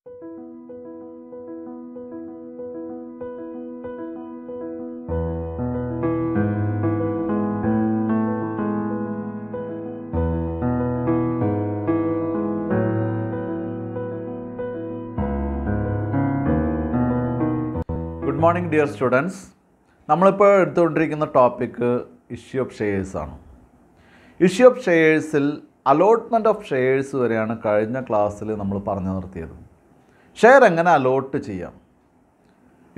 Good morning dear students നമ്മളിപ്പോൾ എടുത്തുകൊണ്ടിരിക്കുന്ന topic issue of ആണ് ഇഷ്യൂ ഓഫ് ഷെയേഴ്സിൽ അലോട്ട്മെൻറ്റ് ഓഫ് ഷെയേഴ്സ് വരെയാണ് കഴിഞ്ഞ ക്ലാസ്സിൽ നമ്മൾ പറഞ്ഞു നിർത്തിയത് ഷെയർ എങ്ങനെ അലോട്ട് ചെയ്യാം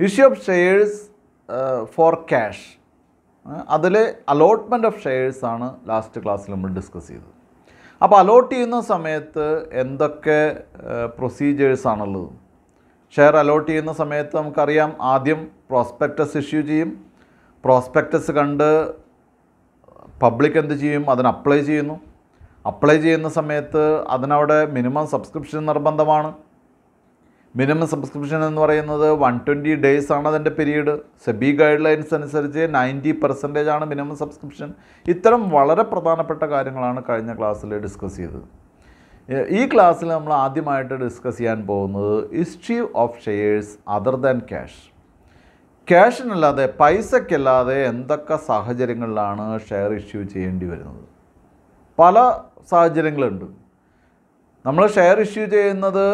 issue of shares for cash അതിൽ അലോട്ട്മെൻറ്റ് ഓഫ് ആണ് ലാസ്റ്റ് ക്ലാസ്സിൽ നമ്മൾ ഡിസ്കസ് ചെയ്തത് അപ്പോൾ അലോട്ട് ചെയ്യുന്ന സമയത്ത് എന്തൊക്കെ uh, ആണുള്ളത് ഷെയർ അലോട്ട് ചെയ്യുന്ന സമയത്ത് നമുക്കറിയാം ആദ്യം പ്രോസ്പെക്റ്റസ് ഇഷ്യൂ ചെയ്യും പ്രോസ്പെക്റ്റസ് കണ്ട് പബ്ലിക് എന്ത് ചെയ്യും അതിന് അപ്ലൈ ചെയ്യുന്നു അപ്ലൈ ചെയ്യുന്ന സമയത്ത് അതിനവിടെ മിനിമം സബ്സ്ക്രിപ്ഷൻ നിർബന്ധമാണ് മിനിമം സബ്സ്ക്രിപ്ഷൻ എന്ന് പറയുന്നത് വൺ ട്വൻറ്റി ഡേയ്സ് ആണ് അതിൻ്റെ പീരീഡ് സെബി ഗൈഡ് ലൈൻസ് അനുസരിച്ച് നയൻറ്റി പെർസെൻറ്റേജ് ആണ് മിനിമം സബ്സ്ക്രിപ്ഷൻ ഇത്തരം വളരെ പ്രധാനപ്പെട്ട കാര്യങ്ങളാണ് കഴിഞ്ഞ ക്ലാസ്സിൽ ഡിസ്കസ് ചെയ്തത് ഈ ക്ലാസ്സിൽ നമ്മൾ ആദ്യമായിട്ട് ഡിസ്കസ് ചെയ്യാൻ പോകുന്നത് history of shares other than cash ക്യാഷിനല്ലാതെ പൈസയ്ക്കല്ലാതെ എന്തൊക്കെ സാഹചര്യങ്ങളിലാണ് ഷെയർ ഇഷ്യൂ ചെയ്യേണ്ടി വരുന്നത് പല സാഹചര്യങ്ങളുണ്ട് നമ്മൾ ഷെയർ ഇഷ്യൂ ചെയ്യുന്നത്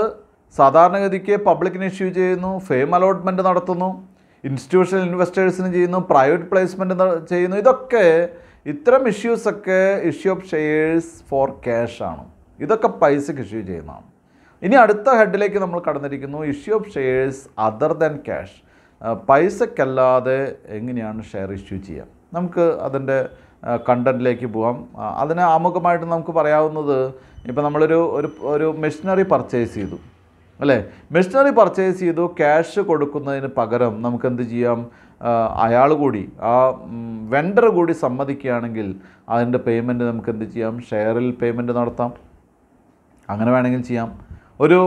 സാധാരണഗതിക്ക് പബ്ലിക്കിന് ഇഷ്യൂ ചെയ്യുന്നു ഫെയിം അലോട്ട്മെൻറ്റ് നടത്തുന്നു ഇൻസ്റ്റിറ്റ്യൂഷണൽ ഇൻവെസ്റ്റേഴ്സിന് ചെയ്യുന്നു പ്രൈവറ്റ് പ്ലേസ്മെൻറ്റ് ചെയ്യുന്നു ഇതൊക്കെ ഇത്തരം ഇഷ്യൂസൊക്കെ issue of shares for cash ആണ് ഇതൊക്കെ പൈസയ്ക്ക് ഇഷ്യൂ ചെയ്യുന്നതാണ് ഇനി അടുത്ത ഹെഡിലേക്ക് നമ്മൾ കടന്നിരിക്കുന്നു issue of shares other than cash പൈസക്കല്ലാതെ എങ്ങനെയാണ് ഷെയർ ഇഷ്യൂ ചെയ്യുക നമുക്ക് അതിൻ്റെ കണ്ടൻറ്റിലേക്ക് പോകാം അതിന് ആമുഖമായിട്ട് നമുക്ക് പറയാവുന്നത് ഇപ്പോൾ നമ്മളൊരു ഒരു ഒരു മെഷീനറി പർച്ചേസ് ചെയ്തു അല്ലേ മെഷീനറി പർച്ചേസ് ചെയ്തു ക്യാഷ് കൊടുക്കുന്നതിന് പകരം നമുക്ക് എന്ത് ചെയ്യാം അയാൾ കൂടി ആ വെണ്ടർ കൂടി സമ്മതിക്കുകയാണെങ്കിൽ അതിൻ്റെ പേയ്മെൻറ്റ് നമുക്ക് എന്ത് ചെയ്യാം ഷെയറിൽ പേയ്മെൻറ്റ് നടത്താം അങ്ങനെ വേണമെങ്കിൽ ചെയ്യാം ഒരു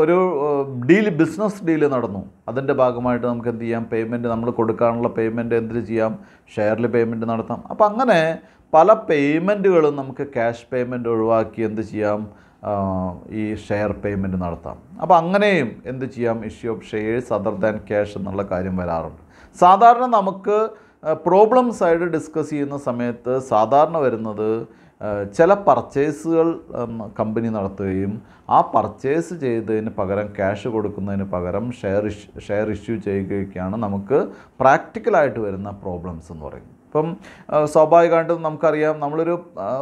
ഒരു ഡീൽ ബിസിനസ് ഡീല് നടന്നു അതിൻ്റെ ഭാഗമായിട്ട് നമുക്ക് എന്ത് ചെയ്യാം പേയ്മെൻറ്റ് നമ്മൾ കൊടുക്കാനുള്ള പേയ്മെൻറ്റ് എന്തിന് ചെയ്യാം ഷെയറിൽ പേയ്മെൻറ്റ് നടത്താം അപ്പോൾ അങ്ങനെ പല പേയ്മെൻറ്റുകളും നമുക്ക് ക്യാഷ് പേയ്മെൻറ്റ് ഒഴിവാക്കി എന്ത് ചെയ്യാം ഈ ഷെയർ പേയ്മെൻറ്റ് നടത്താം അപ്പോൾ അങ്ങനെയും എന്ത് ചെയ്യാം issue of shares other than cash എന്നുള്ള കാര്യം വരാറുണ്ട് സാധാരണ നമുക്ക് പ്രോബ്ലം സൈഡ് ഡിസ്കസ് ചെയ്യുന്ന സമയത്ത് സാധാരണ വരുന്നത് ചില പർച്ചേസുകൾ കമ്പനി നടത്തുകയും ആ പർച്ചേസ് ചെയ്തതിന് പകരം ക്യാഷ് കൊടുക്കുന്നതിന് പകരം ഷെയർ ഷെയർ ഇഷ്യൂ ചെയ്യുകയൊക്കെയാണ് നമുക്ക് പ്രാക്ടിക്കലായിട്ട് വരുന്ന പ്രോബ്ലംസ് എന്ന് പറയുന്നത് ഇപ്പം സ്വാഭാവികമായിട്ടും നമുക്കറിയാം നമ്മളൊരു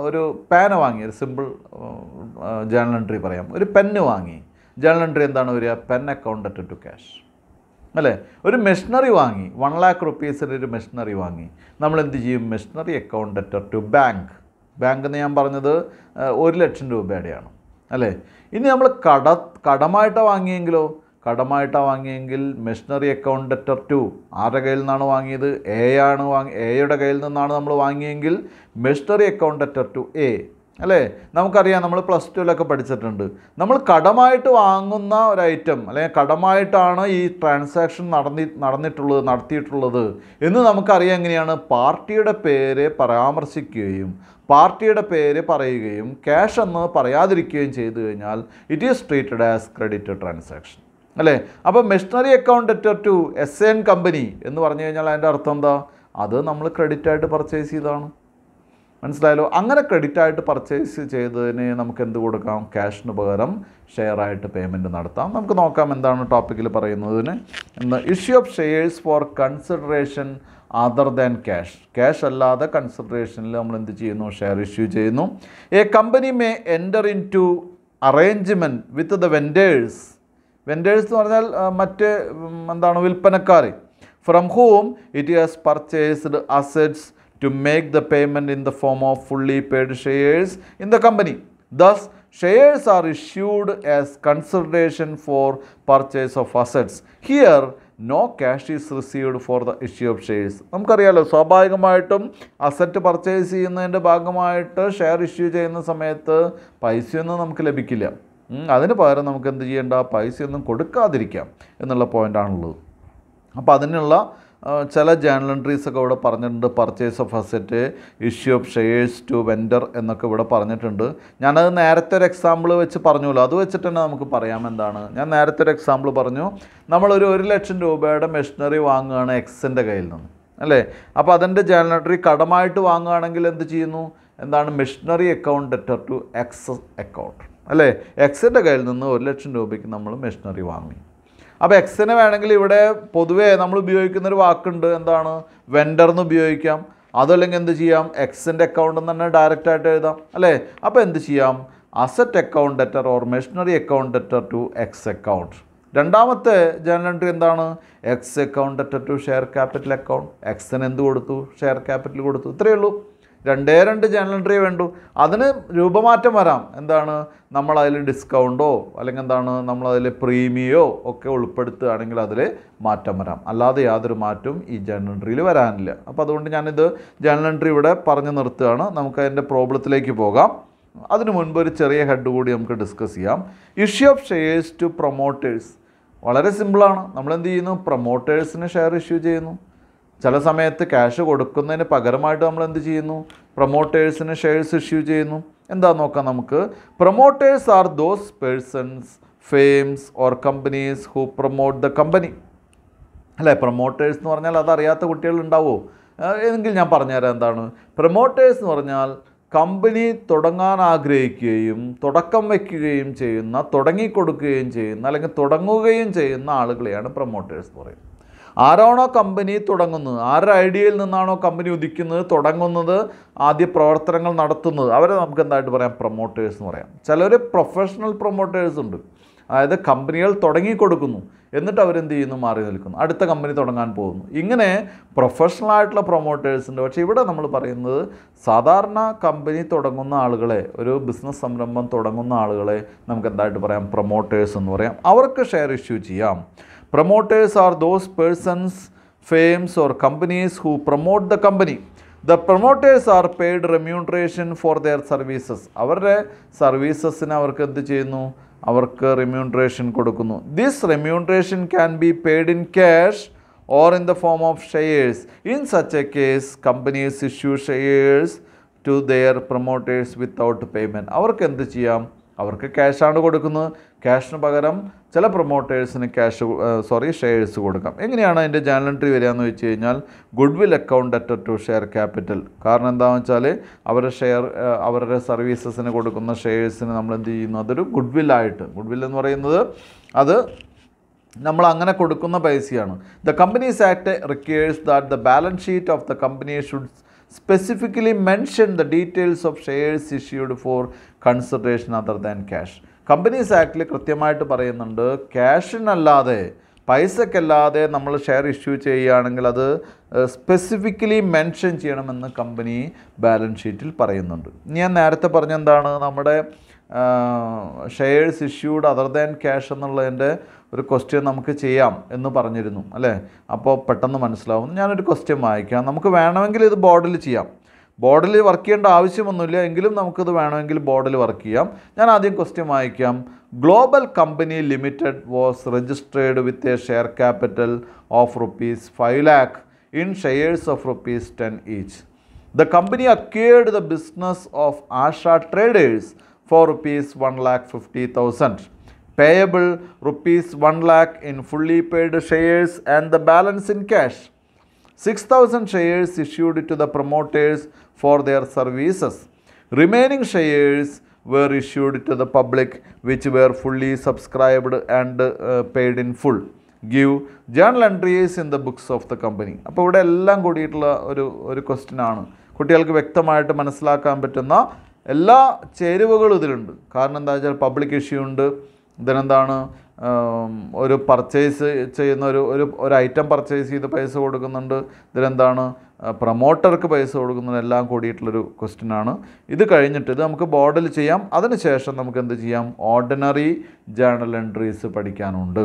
ഒരു പാന വാങ്ങി ഒരു സിമ്പിൾ ജേണൽ എൻട്രി പറയാം ഒരു പെന്ന് വാങ്ങി ജേണൽ എൻട്രി എന്താണ് വരിക pen account at to cash അല്ലേ ഒരു മെഷീനറി വാങ്ങി വൺ ലാക്ക് റുപ്പീസിൻ്റെ ഒരു മെഷീനറി വാങ്ങി നമ്മൾ എന്ത് ചെയ്യും machinery account at to bank bank എന്ന് ഞാൻ പറഞ്ഞത് ഒരു ലക്ഷം രൂപയുടെയാണ് അല്ലേ ഇനി നമ്മൾ കട കടമായിട്ടാണ് വാങ്ങിയെങ്കിലോ കടമായിട്ടാണ് വാങ്ങിയെങ്കിൽ മെഷീനറി അക്കൗണ്ട് ഡെറ്റർ ടു ആരുടെ കയ്യിൽ നിന്നാണ് വാങ്ങിയത് എ ആണ് വാങ്ങി എയുടെ കയ്യിൽ നിന്നാണ് നമ്മൾ വാങ്ങിയെങ്കിൽ machinery account debtor to A അല്ലേ നമുക്കറിയാം നമ്മൾ പ്ലസ് ടുവിലൊക്കെ പഠിച്ചിട്ടുണ്ട് നമ്മൾ കടമായിട്ട് വാങ്ങുന്ന ഒരു ഐറ്റം അല്ലെങ്കിൽ കടമായിട്ടാണ് ഈ ട്രാൻസാക്ഷൻ നടന്നി നടന്നിട്ടുള്ളത് നടത്തിയിട്ടുള്ളത് എന്ന് നമുക്കറിയാം എങ്ങനെയാണ് പാർട്ടിയുടെ പേര് പരാമർശിക്കുകയും പാർട്ടിയുടെ പേര് പറയുകയും ക്യാഷ് എന്ന് പറയാതിരിക്കുകയും ചെയ്തു കഴിഞ്ഞാൽ it is treated as credit transaction അല്ലേ അപ്പോൾ machinery account debtor to S N company എന്ന് പറഞ്ഞു കഴിഞ്ഞാൽ അതിൻ്റെ അർത്ഥം എന്താ അത് നമ്മൾ ക്രെഡിറ്റ് ആയിട്ട് പർച്ചേസ് ചെയ്തതാണ് മനസ്സിലായല്ലോ അങ്ങനെ ക്രെഡിറ്റ് ആയിട്ട് പർച്ചേസ് ചെയ്തതിന് നമുക്ക് എന്ത് കൊടുക്കാം ക്യാഷിന് പകരം ഷെയർ ആയിട്ട് പേയ്മെൻറ്റ് നടത്താം നമുക്ക് നോക്കാം എന്താണ് ടോപ്പിക്കിൽ പറയുന്നതിന് എന്ന് issue of shares for consideration other than cash cash അല്ലാതെ കൺസിഡറേഷനിൽ നമ്മൾ എന്ത് ചെയ്യുന്നു ഷെയർ ഇഷ്യൂ ചെയ്യുന്നു a company may enter into arrangement with the vendors vendors എന്ന് പറഞ്ഞാൽ മറ്റ് എന്താണ് വിൽപ്പനക്കാർ from whom it has purchased assets to make the payment in the form of fully paid shares in the company thus shares are issued as consideration for purchase of assets here no cash is received for the issue of shares നമുക്കറിയാമല്ലോ സ്വാഭാവികമായിട്ടും asset purchase ചെയ്യുന്നതിൻ്റെ ഭാഗമായിട്ട് share issue ചെയ്യുന്ന സമയത്ത് പൈസയൊന്നും നമുക്ക് ലഭിക്കില്ല അതിന് പകരം നമുക്ക് എന്ത് ചെയ്യേണ്ട പൈസയൊന്നും കൊടുക്കാതിരിക്കാം എന്നുള്ള പോയിൻ്റാണുള്ളത് അപ്പോൾ അതിനുള്ള ചില ജേണൽ എൻട്രീസ് ഒക്കെ ഇവിടെ പറഞ്ഞിട്ടുണ്ട് purchase of asset issue of shares to vendor എന്നൊക്കെ ഇവിടെ പറഞ്ഞിട്ടുണ്ട് ഞാനത് നേരത്തെ ഒരു എക്സാമ്പിൾ വെച്ച് പറഞ്ഞല്ലോ അത് വെച്ചിട്ട് തന്നെ നമുക്ക് പറയാം എന്താണ് ഞാൻ നേരത്തെ ഒരു എക്സാമ്പിൾ പറഞ്ഞു നമ്മളൊരു ഒരു ലക്ഷം രൂപയുടെ മെഷീനറി വാങ്ങുകയാണ് എക്സിൻ്റെ കയ്യിൽ നിന്ന് അല്ലേ അപ്പോൾ അതിൻ്റെ ജേണൽ എൻട്രി കടമായിട്ട് വാങ്ങുകയാണെങ്കിൽ എന്ത് ചെയ്യുന്നു എന്താണ് machinery account debtor to X's account അല്ലേ എക്സിൻ്റെ കയ്യിൽ നിന്ന് ഒരു ലക്ഷം രൂപയ്ക്ക് നമ്മൾ മെഷീനറി വാങ്ങി അപ്പോൾ എക്സിന് വേണമെങ്കിൽ ഇവിടെ പൊതുവേ നമ്മൾ ഉപയോഗിക്കുന്ന ഒരു വാക്കുണ്ട് എന്താണ് വെൻഡർ എന്ന് ഉപയോഗിക്കാം അതല്ലെങ്കിൽ എന്ത് ചെയ്യാം എക്സിൻ്റെ അക്കൗണ്ട് തന്നെ ഡയറക്റ്റ് ആയിട്ട് എഴുതാം അല്ലേ അപ്പോൾ എന്ത് ചെയ്യാം asset account debtor or machinery account debtor to X account രണ്ടാമത്തെ ജേണൽ എൻട്രി എന്താണ് X account debtor to share capital account എക്സിന് എന്ത് കൊടുത്തു ഷെയർ ക്യാപിറ്റൽ കൊടുത്തു ഇത്രയേ ഉള്ളൂ രണ്ടേ രണ്ട് ജേണൽ എൻട്രി വേണ്ടു അതിന് രൂപമാറ്റം വരാം എന്താണ് നമ്മൾ ഡിസ്കൗണ്ടോ അല്ലെങ്കിൽ എന്താണ് നമ്മൾ പ്രീമിയോ ഒക്കെ ഉൾപ്പെടുത്തുകയാണെങ്കിൽ അതിൽ മാറ്റം വരാം അല്ലാതെ യാതൊരു മാറ്റവും ഈ ജേണൽ എൻട്രിയിൽ വരാനില്ല അപ്പോൾ അതുകൊണ്ട് ഞാനിത് ജേണൽ എൻട്രി ഇവിടെ പറഞ്ഞു നിർത്തുകയാണ് നമുക്ക് അതിൻ്റെ പ്രോബ്ലത്തിലേക്ക് പോകാം അതിനു മുൻപ് ഒരു ചെറിയ ഹെഡ് കൂടി നമുക്ക് ഡിസ്കസ് ചെയ്യാം issue of shares to promoters വളരെ സിമ്പിളാണ് നമ്മൾ ചെയ്യുന്നു പ്രൊമോട്ടേഴ്സിന് ഷെയർ ഇഷ്യൂ ചെയ്യുന്നു ചില സമയത്ത് ക്യാഷ് കൊടുക്കുന്നതിന് പകരമായിട്ട് നമ്മൾ എന്ത് ചെയ്യുന്നു പ്രൊമോട്ടേഴ്സിന് ഷെയർസ് ഇഷ്യൂ ചെയ്യുന്നു എന്താ നോക്കാം നമുക്ക് promoters are those persons firms or companies who promote the company അല്ലേ പ്രൊമോട്ടേഴ്സ് എന്ന് പറഞ്ഞാൽ അതറിയാത്ത കുട്ടികളുണ്ടാവുമോ എങ്കിൽ ഞാൻ പറഞ്ഞുതരാം എന്താണ് പ്രൊമോട്ടേഴ്സ് എന്ന് പറഞ്ഞാൽ കമ്പനി തുടങ്ങാൻ ആഗ്രഹിക്കുകയും തുടക്കം വയ്ക്കുകയും ചെയ്യുന്ന തുടങ്ങിക്കൊടുക്കുകയും ചെയ്യുന്ന അല്ലെങ്കിൽ തുടങ്ങുകയും ചെയ്യുന്ന ആളുകളെയാണ് പ്രൊമോട്ടേഴ്സ് എന്ന് പറയുന്നത് ആരാണോ കമ്പനി തുടങ്ങുന്നത് ആരുടെ ഐഡിയയിൽ നിന്നാണോ കമ്പനി ഉദിക്കുന്നത് തുടങ്ങുന്നത് ആദ്യ പ്രവർത്തനങ്ങൾ നടത്തുന്നത് അവരെ നമുക്ക് എന്തായിട്ട് പറയാം പ്രൊമോട്ടേഴ്സ് എന്ന് പറയാം ചിലർ പ്രൊഫഷണൽ പ്രൊമോട്ടേഴ്സ് ഉണ്ട് അതായത് കമ്പനികൾ തുടങ്ങിക്കൊടുക്കുന്നു എന്നിട്ട് അവരെന്ത് ചെയ്യുന്നു മാറി നിൽക്കുന്നു അടുത്ത കമ്പനി തുടങ്ങാൻ പോകുന്നു ഇങ്ങനെ പ്രൊഫഷണൽ ആയിട്ടുള്ള പ്രൊമോട്ടേഴ്സ് ഉണ്ട് പക്ഷേ ഇവിടെ നമ്മൾ പറയുന്നത് സാധാരണ കമ്പനി തുടങ്ങുന്ന ആളുകളെ ഒരു ബിസിനസ് സംരംഭം തുടങ്ങുന്ന ആളുകളെ നമുക്ക് എന്തായിട്ട് പറയാം പ്രൊമോട്ടേഴ്സ് എന്ന് പറയാം അവർക്ക് ഷെയർ ഇഷ്യൂ ചെയ്യാം promoters are those persons firms or companies who promote the company the promoters are paid remuneration for their services അവരുടെ സർവീസസിന് അവർക്ക് എന്ത് ചെയ്യുന്നു അവർക്ക് റെമ്യൂണറേഷൻ കൊടുക്കുന്നു this remuneration can be paid in cash or in the form of shares in such a case companies issue shares to their promoters without payment അവർക്ക് എന്ത് ചെയ്യാം അവർക്ക് ക്യാഷാണ് കൊടുക്കുന്നത് ക്യാഷിന് പകരം ചില പ്രൊമോട്ടേഴ്സിന് ക്യാഷ് സോറി ഷെയർസ് കൊടുക്കാം എങ്ങനെയാണ് അതിൻ്റെ ജേണൽ എൻട്രി എന്ന് വെച്ച് കഴിഞ്ഞാൽ goodwill account at to share capital കാരണം എന്താണെന്ന് വെച്ചാൽ അവരുടെ ഷെയർ അവരുടെ സർവീസസിന് കൊടുക്കുന്ന ഷെയർസിന് നമ്മൾ എന്ത് ചെയ്യുന്നു അതൊരു ഗുഡ് വില്ലായിട്ട് ഗുഡ് വിൽ എന്ന് പറയുന്നത് അത് നമ്മൾ അങ്ങനെ കൊടുക്കുന്ന പൈസയാണ് the companies act requires that the balance sheet of the company should specifically mention the details of shares issued for consideration other than cash companies ആക്ടിൽ കൃത്യമായിട്ട് പറയുന്നുണ്ട് ക്യാഷിനല്ലാതെ പൈസക്കല്ലാതെ നമ്മൾ ഷെയർ ഇഷ്യൂ ചെയ്യുകയാണെങ്കിൽ അത് സ്പെസിഫിക്കലി മെൻഷൻ ചെയ്യണമെന്ന് കമ്പനി ബാലൻസ് ഷീറ്റിൽ പറയുന്നുണ്ട് ഞാൻ നേരത്തെ പറഞ്ഞെന്താണ് നമ്മുടെ shares issued other than cash എന്നുള്ളതിൻ്റെ ഒരു ക്വസ്റ്റ്യൻ നമുക്ക് ചെയ്യാം എന്ന് പറഞ്ഞിരുന്നു അല്ലേ അപ്പോൾ പെട്ടെന്ന് മനസ്സിലാവും ഞാനൊരു ക്വസ്റ്റ്യൻ വായിക്കാം നമുക്ക് വേണമെങ്കിൽ ഇത് ബോർഡിൽ ചെയ്യാം ബോർഡിൽ വർക്ക് ചെയ്യേണ്ട ആവശ്യമൊന്നുമില്ല എങ്കിലും നമുക്കത് വേണമെങ്കിൽ ബോർഡിൽ വർക്ക് ചെയ്യാം ഞാൻ ആദ്യം ക്വസ്റ്റ്യൻ വായിക്കാം global company limited was registered with a share capital of rupees five lakh in shares of rupees ten each the company acquired the business of Asha Traders for rupees one lakh fifty thousand payable rupees one lakh in fully paid shares and the balance in cash six thousand shares issued to the promoters for their services. Remaining shares were issued to the public, which were fully subscribed and uh, paid in full. Give journal entries in the books of the company അപ്പോൾ ഇവിടെ എല്ലാം കൂടിയിട്ടുള്ള ഒരു ഒരു ക്വസ്റ്റ്യനാണ് കുട്ടികൾക്ക് വ്യക്തമായിട്ട് മനസ്സിലാക്കാൻ പറ്റുന്ന എല്ലാ ചേരുവകളും ഇതിലുണ്ട് കാരണം എന്താ വെച്ചാൽ പബ്ലിക് ഇഷ്യൂ ഉണ്ട് ദെൻ എന്താണ് ഒരു പർച്ചേസ് ചെയ്യുന്ന ഒരു ഒരു ഒരു ഐറ്റം പർച്ചേസ് ചെയ്ത് പൈസ കൊടുക്കുന്നുണ്ട് ഇതിലെന്താണ് പ്രൊമോട്ടർക്ക് പൈസ കൊടുക്കുന്നത് എല്ലാം കൂടിയിട്ടുള്ളൊരു ക്വസ്റ്റ്യനാണ് ഇത് കഴിഞ്ഞിട്ട് ഇത് നമുക്ക് ബോർഡിൽ ചെയ്യാം അതിനുശേഷം നമുക്ക് എന്ത് ചെയ്യാം ഓർഡിനറി ജേണൽ എൻട്രീസ് പഠിക്കാനുണ്ട്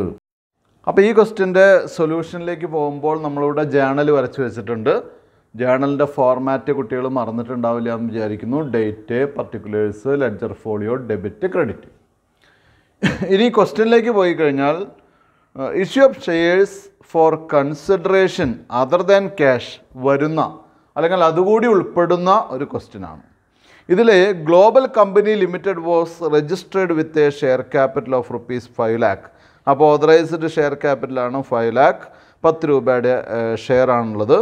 അപ്പോൾ ഈ ക്വസ്റ്റ്യൻ്റെ സൊല്യൂഷനിലേക്ക് പോകുമ്പോൾ നമ്മളിവിടെ ജേണൽ വരച്ച് വെച്ചിട്ടുണ്ട് ജേണലിൻ്റെ ഫോർമാറ്റ് കുട്ടികൾ മറന്നിട്ടുണ്ടാവില്ല എന്ന് വിചാരിക്കുന്നു date particulars ledger folio debit credit ഇനി ക്വസ്റ്റ്യനിലേക്ക് പോയി കഴിഞ്ഞാൽ issue of shares for consideration other than cash വരുന്ന അല്ലെങ്കിൽ അതുകൂടി ഉൾപ്പെടുന്ന ഒരു ക്വസ്റ്റ്യനാണ് ഇതിൽ global company limited was registered with a share capital of rupees five lakh അപ്പോൾ ഓതറൈസ്ഡ് ഷെയർ ക്യാപിറ്റലാണ് ഫൈവ് ലാക്ക് പത്ത് രൂപയുടെ ഷെയർ ആണുള്ളത്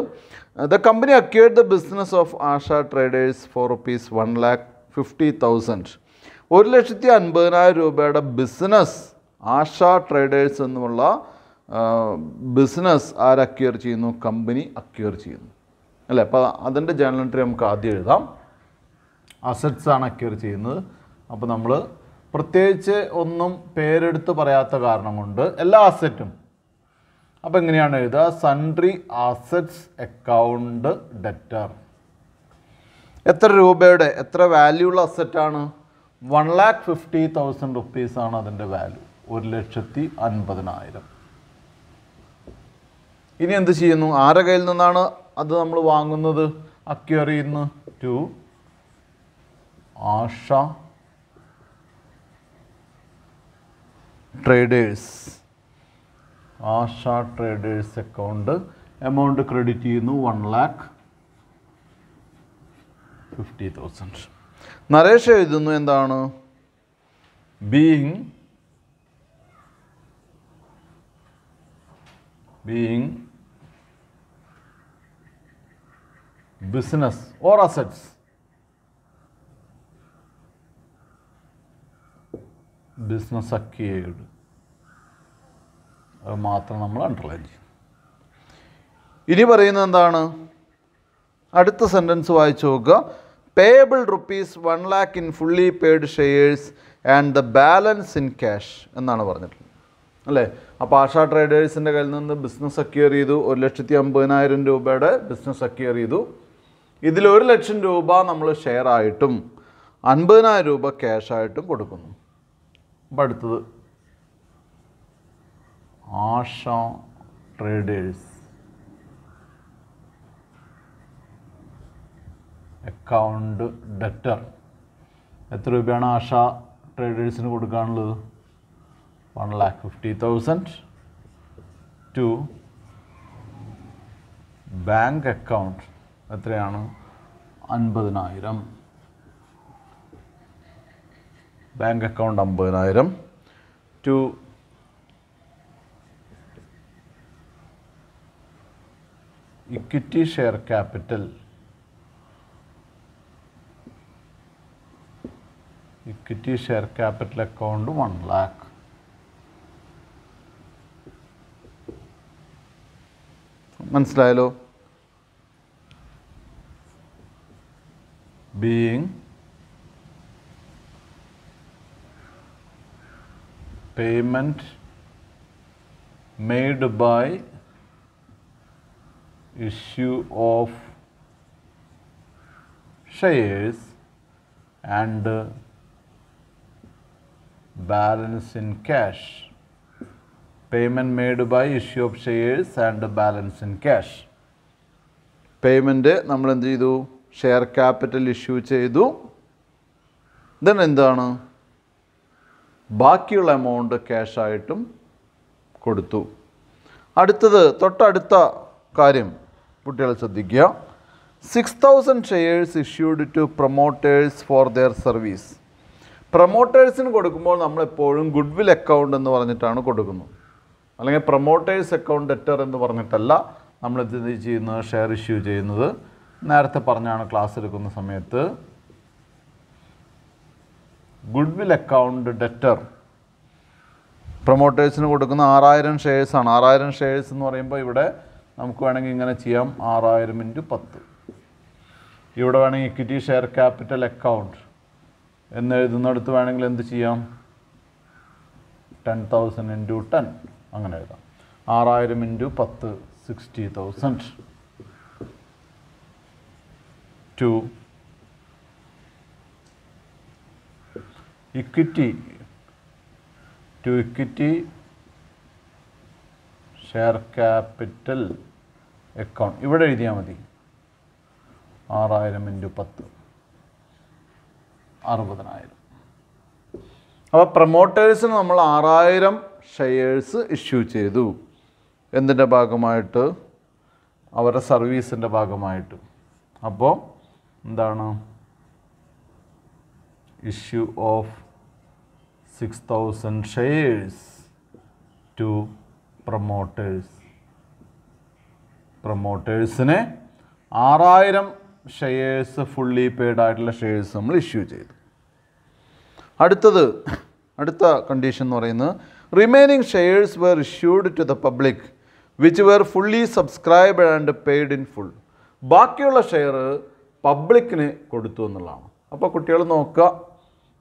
the company acquired the business of Asha Traders for rupees one lakh fifty thousand ഒരു ലക്ഷത്തി അൻപതിനായിരം രൂപയുടെ ബിസിനസ് ആഷ ട്രേഡേഴ്സ് എന്നുള്ള ബിസിനസ് ആര് അക്യൂർ ചെയ്യുന്നു കമ്പനി അക്യൂർ ചെയ്യുന്നു അല്ലേ അപ്പോൾ അതിൻ്റെ ജേണൽ എൻട്രി നമുക്ക് ആദ്യം എഴുതാം അസറ്റ്സ് ആണ് അക്യൂർ ചെയ്യുന്നത് അപ്പോൾ നമ്മൾ പ്രത്യേകിച്ച് ഒന്നും പേരെടുത്ത് പറയാത്ത കാരണം കൊണ്ട് എല്ലാ അസറ്റും അപ്പോൾ എങ്ങനെയാണ് എഴുതുക സൺട്രി അസറ്റ്സ് അക്കൗണ്ട് ഡെറ്റർ എത്ര രൂപയുടെ എത്ര വാല്യൂ ഉള്ള അസറ്റാണ് വൺ ലാക്ക് ഫിഫ്റ്റി തൗസൻഡ് റുപ്പീസാണ് അതിൻ്റെ വാല്യൂ ഒരു ലക്ഷത്തി അൻപതിനായിരം ഇനി എന്ത് ചെയ്യുന്നു ആരെ കയ്യിൽ നിന്നാണ് അത് നമ്മൾ വാങ്ങുന്നത് അക്വറിയിൽ നിന്ന് to Asha Traders Asha Traders account amount credit ചെയ്യുന്നു one lakh fifty thousand narration എഴുതുന്നു എന്താണ് being being business or assets business acquired അത് മാത്രം നമ്മൾ അണ്ടർലൈൻ ചെയ്യും ഇനി പറയുന്നത് എന്താണ് അടുത്ത സെൻറ്റൻസ് വായിച്ചു നോക്കുക payable rupees one lakh in fully paid shares and the balance in cash എന്നാണ് പറഞ്ഞിട്ടുള്ളത് അല്ലേ അപ്പോൾ ആശാ ട്രേഡേഴ്സിൻ്റെ കയ്യിൽ നിന്ന് ബിസിനസ് അക്യൂർ ചെയ്തു ഒരു ലക്ഷത്തി അമ്പതിനായിരം രൂപയുടെ ബിസിനസ് അക്യൂർ ചെയ്തു ഇതിൽ ഒരു ലക്ഷം രൂപ നമ്മൾ ഷെയർ ആയിട്ടും അൻപതിനായിരം രൂപ ക്യാഷ് ആയിട്ടും കൊടുക്കുന്നു അപ്പം അടുത്തത് ആശ ട്രേഡേഴ്സ് അക്കൗണ്ട് ഡെറ്റർ എത്ര രൂപയാണ് ആശ ട്രേഡേഴ്സിന് കൊടുക്കാനുള്ളത് one lakh fifty thousand to bank account എത്രയാണ് അൻപതിനായിരം ബാങ്ക് അക്കൗണ്ട് അമ്പതിനായിരം to equity share capital Kitty share capital account 1 lakh. Months dialogue. Being payment made by issue of shares and balance in cash. Payment made by issue of shares and balance in cash. Payment നമ്മൾ എന്ത് ചെയ്തു share capital issue ചെയ്തു then എന്താണ് ബാക്കിയുള്ള amount ക്യാഷായിട്ടും കൊടുത്തു അടുത്തത് തൊട്ടടുത്ത കാര്യം കുട്ടികൾ ശ്രദ്ധിക്കുക six thousand shares issued to promoters for their service പ്രൊമോട്ടേഴ്സിന് കൊടുക്കുമ്പോൾ നമ്മളെപ്പോഴും ഗുഡ് വിൽ അക്കൗണ്ട് എന്ന് പറഞ്ഞിട്ടാണ് കൊടുക്കുന്നത് അല്ലെങ്കിൽ പ്രൊമോട്ടേഴ്സ് അക്കൗണ്ട് ഡെറ്റർ എന്ന് പറഞ്ഞിട്ടല്ല നമ്മൾ ഇത് ചെയ്യുന്നത് ഷെയർ ഇഷ്യൂ ചെയ്യുന്നത് നേരത്തെ പറഞ്ഞാണ് ക്ലാസ് എടുക്കുന്ന സമയത്ത് ഗുഡ് വിൽ അക്കൗണ്ട് ഡെറ്റർ പ്രൊമോട്ടേഴ്സിന് കൊടുക്കുന്ന ആറായിരം ഷെയർസാണ് ആറായിരം ഷെയർസ് എന്ന് പറയുമ്പോൾ ഇവിടെ നമുക്ക് വേണമെങ്കിൽ ഇങ്ങനെ ചെയ്യാം ആറായിരം ഇൻറ്റു പത്ത് ഇവിടെ വേണമെങ്കിൽ ഇക്വിറ്റി ഷെയർ ക്യാപിറ്റൽ അക്കൗണ്ട് എന്നെഴുതുന്നിടത്ത് വേണമെങ്കിൽ എന്ത് ചെയ്യാം ടെൻ തൗസൻഡ് ഇൻറ്റു ടെൻ അങ്ങനെ എഴുതാം ആറായിരം ഇൻറ്റു പത്ത് sixty thousand to equity to equity share capital account ഇവിടെ എഴുതിയാൽ മതി ആറായിരം ഇൻറ്റു പത്ത് അറുപതിനായിരം അപ്പോൾ പ്രൊമോട്ടേഴ്സിന് നമ്മൾ ആറായിരം ഷെയേഴ്സ് ഇഷ്യൂ ചെയ്തു എന്തിൻ്റെ ഭാഗമായിട്ട് അവരുടെ സർവീസിൻ്റെ ഭാഗമായിട്ട് അപ്പോൾ എന്താണ് issue of six thousand shares to promoters പ്രൊമോട്ടേഴ്സിന് ആറായിരം ഷെയേഴ്സ് ഫുള്ളി പെയ്ഡ് ആയിട്ടുള്ള ഷെയേഴ്സ് നമ്മൾ ഇഷ്യൂ ചെയ്തു അടുത്തത് അടുത്ത കണ്ടീഷൻ എന്ന് പറയുന്നത് remaining shares were issued to the public which were fully subscribe and paid in full ബാക്കിയുള്ള ഷെയർ പബ്ലിക്കിന് കൊടുത്തു എന്നുള്ളതാണ് അപ്പോൾ കുട്ടികൾ നോക്കുക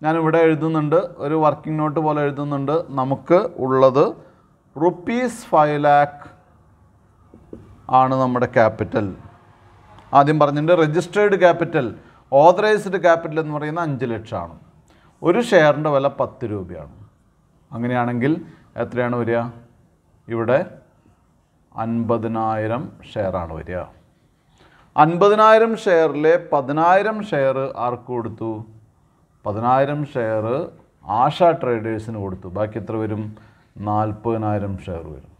ഞാനിവിടെ എഴുതുന്നുണ്ട് ഒരു വർക്കിംഗ് നോട്ട് പോലെ എഴുതുന്നുണ്ട് നമുക്ക് ഉള്ളത് റുപ്പീസ് ഫൈവ് ലാക്ക് ആണ് നമ്മുടെ ക്യാപിറ്റൽ ആദ്യം പറഞ്ഞിട്ടുണ്ട് രജിസ്റ്റേർഡ് ക്യാപിറ്റൽ ഓതറൈസ്ഡ് ക്യാപിറ്റൽ എന്ന് പറയുന്ന അഞ്ച് ലക്ഷമാണ് ഒരു ഷെയറിൻ്റെ വില പത്ത് രൂപയാണ് അങ്ങനെയാണെങ്കിൽ എത്രയാണ് വരിക ഇവിടെ അൻപതിനായിരം ഷെയറാണ് വരിക അൻപതിനായിരം ഷെയറിലെ പതിനായിരം ഷെയർ ആർക്ക് കൊടുത്തു പതിനായിരം ഷെയർ ആശ ട്രേഡേഴ്സിന് കൊടുത്തു ബാക്കി എത്ര വരും നാൽപ്പതിനായിരം ഷെയർ വരും